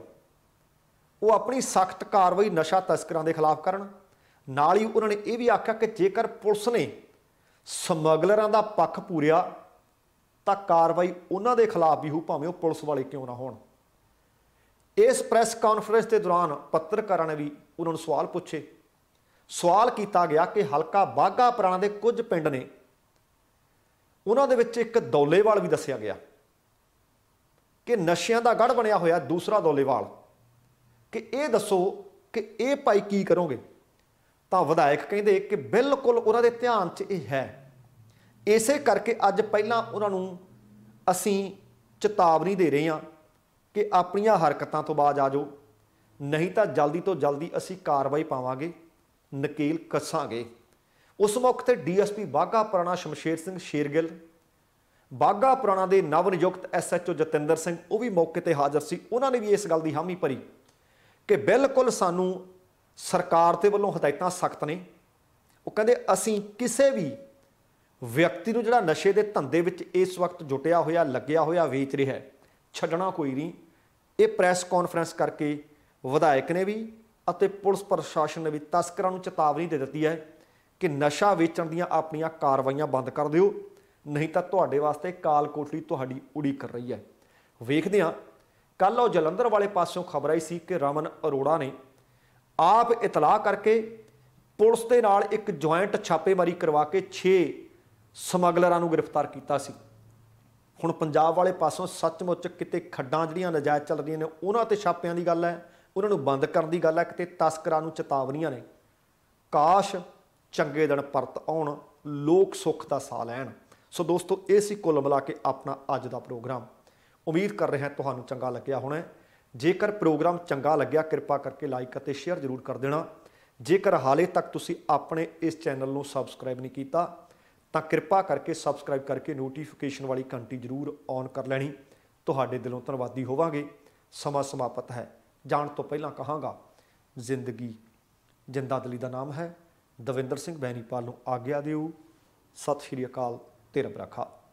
ਉਹ ਆਪਣੀ ਸਖਤ ਕਾਰਵਾਈ ਨਸ਼ਾ ਤਸਕਰਾਂ ਦੇ ਖਿਲਾਫ ਕਰਨ ਨਾਲ ਹੀ ਉਹਨਾਂ ਨੇ ਇਹ ਵੀ ਆਖਿਆ ਕਿ ਜੇਕਰ ਪੁਲਿਸ ਨੇ ਸਮਗਲਰਾਂ ਦਾ ਪੱਖ ਪੂਰਿਆ ਤਾਂ ਕਾਰਵਾਈ ਉਹਨਾਂ ਦੇ ਖਿਲਾਫ ਵੀ ਹੋ ਭਾਵੇਂ ਉਹ ਪੁਲਿਸ ਵਾਲੇ ਕਿਉਂ ਨਾ ਹੋਣ ਇਸ ਪ੍ਰੈਸ ਕਾਨਫਰੰਸ ਦੇ ਦੌਰਾਨ ਪੱਤਰਕਾਰਾਂ ਨੇ ਵੀ ਉਹਨਾਂ ਨੂੰ ਸਵਾਲ ਪੁੱਛੇ ਸਵਾਲ ਕੀਤਾ ਗਿਆ ਕਿ ਹਲਕਾ ਬਾਗਾ ਪ੍ਰਾਣਾ ਦੇ ਕੁਝ ਪਿੰਡ ਨੇ ਉਹਨਾਂ ਦੇ ਵਿੱਚ ਇੱਕ ਦੌਲੇਵਾਲ ਵੀ ਦੱਸਿਆ ਗਿਆ ਕਿ ਨਸ਼ਿਆਂ ਦਾ ਗੜ ਬਣਿਆ ਹੋਇਆ ਦੂਸਰਾ ਦੌਲੇਵਾਲ ਕਿ ਇਹ ਦੱਸੋ ਕਿ ਇਹ ਭਾਈ ਕੀ ਕਰੋਗੇ ਤਾਂ ਵਿਧਾਇਕ ਕਹਿੰਦੇ ਕਿ ਬਿਲਕੁਲ ਉਹਨਾਂ ਦੇ ਧਿਆਨ 'ਚ ਇਹ ਹੈ ਇਸੇ ਕਰਕੇ ਅੱਜ ਪਹਿਲਾਂ ਉਹਨਾਂ ਨੂੰ ਅਸੀਂ ਚੇਤਾਵਨੀ ਦੇ ਰਹੇ ਹਾਂ ਕਿ ਆਪਣੀਆਂ ਹਰਕਤਾਂ ਤੋਂ ਬਾਅਦ ਆਜੋ ਨਹੀਂ ਤਾਂ ਜਲਦੀ ਤੋਂ ਜਲਦੀ ਅਸੀਂ ਕਾਰਵਾਈ ਪਾਵਾਂਗੇ ਨਕੀਲ ਕੱਸਾਂਗੇ ਉਸ ਮੌਕੇ ਤੇ ਡੀਐਸਪੀ ਬਾਗਾ ਪੁਰਾਣਾ ਸ਼ਮਸ਼ੇਰ ਸਿੰਘ ਸ਼ੇਰਗਿੱਲ ਬਾਗਾ ਪੁਰਾਣਾ ਦੇ ਨਵ ਨਿਯੁਕਤ ਐਸਐਚਓ ਜਤਿੰਦਰ ਸਿੰਘ ਉਹ ਵੀ ਮੌਕੇ ਤੇ ਹਾਜ਼ਰ ਸੀ ਉਹਨਾਂ ਨੇ ਵੀ ਇਸ ਗੱਲ ਦੀ ਹਾਮੀ ਭਰੀ ਕਿ ਬਿਲਕੁਲ ਸਾਨੂੰ ਸਰਕਾਰ ਦੇ ਵੱਲੋਂ ਹਦਾਇਤਾਂ ਸਖਤ ਨੇ ਉਹ ਕਹਿੰਦੇ ਅਸੀਂ ਕਿਸੇ ਵੀ ਵਿਅਕਤੀ ਨੂੰ ਜਿਹੜਾ ਨਸ਼ੇ ਦੇ ਧੰਦੇ ਵਿੱਚ ਇਸ ਵਕਤ ਜੁਟਿਆ ਹੋਇਆ ਲੱਗਿਆ ਹੋਇਆ ਵੇਚ ਰਿਹਾ ਛੱਡਣਾ ਕੋਈ ਨਹੀਂ ਇਹ ਪ੍ਰੈਸ ਕਾਨਫਰੰਸ ਕਰਕੇ ਵਿਧਾਇਕ ਨੇ ਵੀ ਅਤੇ ਪੁਲਿਸ ਪ੍ਰਸ਼ਾਸਨ ਨੇ ਵੀ ਤਸਕਰਾਂ ਨੂੰ ਚੇਤਾਵਨੀ ਦੇ ਦਿੱਤੀ ਹੈ ਕਿ ਨਸ਼ਾ ਵੇਚਣ ਦੀਆਂ ਆਪਣੀਆਂ ਕਾਰਵਾਈਆਂ ਬੰਦ ਕਰ ਦਿਓ ਨਹੀਂ ਤਾਂ ਤੁਹਾਡੇ ਵਾਸਤੇ ਕਾਲ ਕੋਟੀ ਤੁਹਾਡੀ ਉਡੀਕ ਕਰ ਰਹੀ ਹੈ ਵੇਖਦੇ ਹਾਂ ਕੱਲ ਉਹ ਜਲੰਧਰ ਵਾਲੇ ਪਾਸੋਂ ਖਬਰ ਆਈ ਸੀ ਕਿ ਰਮਨ ਅਰੋੜਾ ਨੇ ਆਪ ਇਤਲਾਹ ਕਰਕੇ ਪੁਲਿਸ ਦੇ ਨਾਲ ਇੱਕ ਜੁਆਇੰਟ ਛਾਪੇਮਾਰੀ ਕਰਵਾ ਕੇ 6 ਸਮਗਲਰਾਂ ਨੂੰ ਗ੍ਰਿਫਤਾਰ ਕੀਤਾ ਸੀ ਹੁਣ ਪੰਜਾਬ ਵਾਲੇ ਪਾਸੋਂ ਸੱਚਮੁੱਚ ਕਿਤੇ ਖੱਡਾਂ ਜਿਹੜੀਆਂ ਨਜਾਇਜ਼ ਚੱਲ ਰਹੀਆਂ ਨੇ ਉਹਨਾਂ ਤੇ ਛਾਪਿਆਂ ਦੀ ਗੱਲ ਹੈ ਉਹਨਾਂ ਨੂੰ ਬੰਦ ਕਰਨ ਦੀ ਗੱਲ ਹੈ ਕਿਤੇ ਤਸਕਰਾਂ ਨੂੰ ਚੇਤਾਵਨੀਆਂ ਨੇ ਕਾਸ਼ ਚੰਗੇ ਦਿਨ ਪਰਤ ਆਉਣ ਲੋਕ ਸੁੱਖ ਦਾ ਸਾਹ ਲੈਣ ਸੋ ਦੋਸਤੋ ਇਹ ਸੀ ਕੁੱਲ ਮਿਲਾ ਕੇ ਆਪਣਾ ਅੱਜ ਦਾ ਪ੍ਰੋਗਰਾਮ ਉਮੀਦ ਕਰ ਰਿਹਾ ਤੁਹਾਨੂੰ ਚੰਗਾ ਲੱਗਿਆ ਹੋਣਾ ਜੇਕਰ ਪ੍ਰੋਗਰਾਮ ਚੰਗਾ ਲੱਗਿਆ ਕਿਰਪਾ ਕਰਕੇ ਲਾਈਕ ਅਤੇ ਸ਼ੇਅਰ ਜ਼ਰੂਰ ਕਰ ਦੇਣਾ ਜੇਕਰ ਹਾਲੇ ਤੱਕ ਤੁਸੀਂ ਆਪਣੇ ਇਸ ਚੈਨਲ ਨੂੰ ਸਬਸਕ੍ਰਾਈਬ ਨਹੀਂ ਕੀਤਾ ਤਾਂ ਕਿਰਪਾ ਕਰਕੇ ਸਬਸਕ੍ਰਾਈਬ ਕਰਕੇ ਨੋਟੀਫਿਕੇਸ਼ਨ ਵਾਲੀ ਘੰਟੀ ਜ਼ਰੂਰ ਔਨ ਕਰ ਲੈਣੀ ਤੁਹਾਡੇ ਦਿਲੋਂ ਧੰਨਵਾਦੀ ਹੋਵਾਂਗੇ ਸਮਾਂ ਸਮਾਪਤ ਹੈ ਜਾਣ ਤੋਂ ਪਹਿਲਾਂ ਕਹਾਂਗਾ ਜ਼ਿੰਦਗੀ ਜਿੰਦਾਦਲੀ ਦਾ ਨਾਮ ਹੈ ਦਵਿੰਦਰ ਸਿੰਘ ਬੈਨੀਪਾਲ ਨੂੰ ਆਗਿਆ ਦਿਓ ਸਤਿ ਸ਼੍ਰੀ ਅਕਾਲ ਤੇ ਰੱਬ ਰਾਖਾ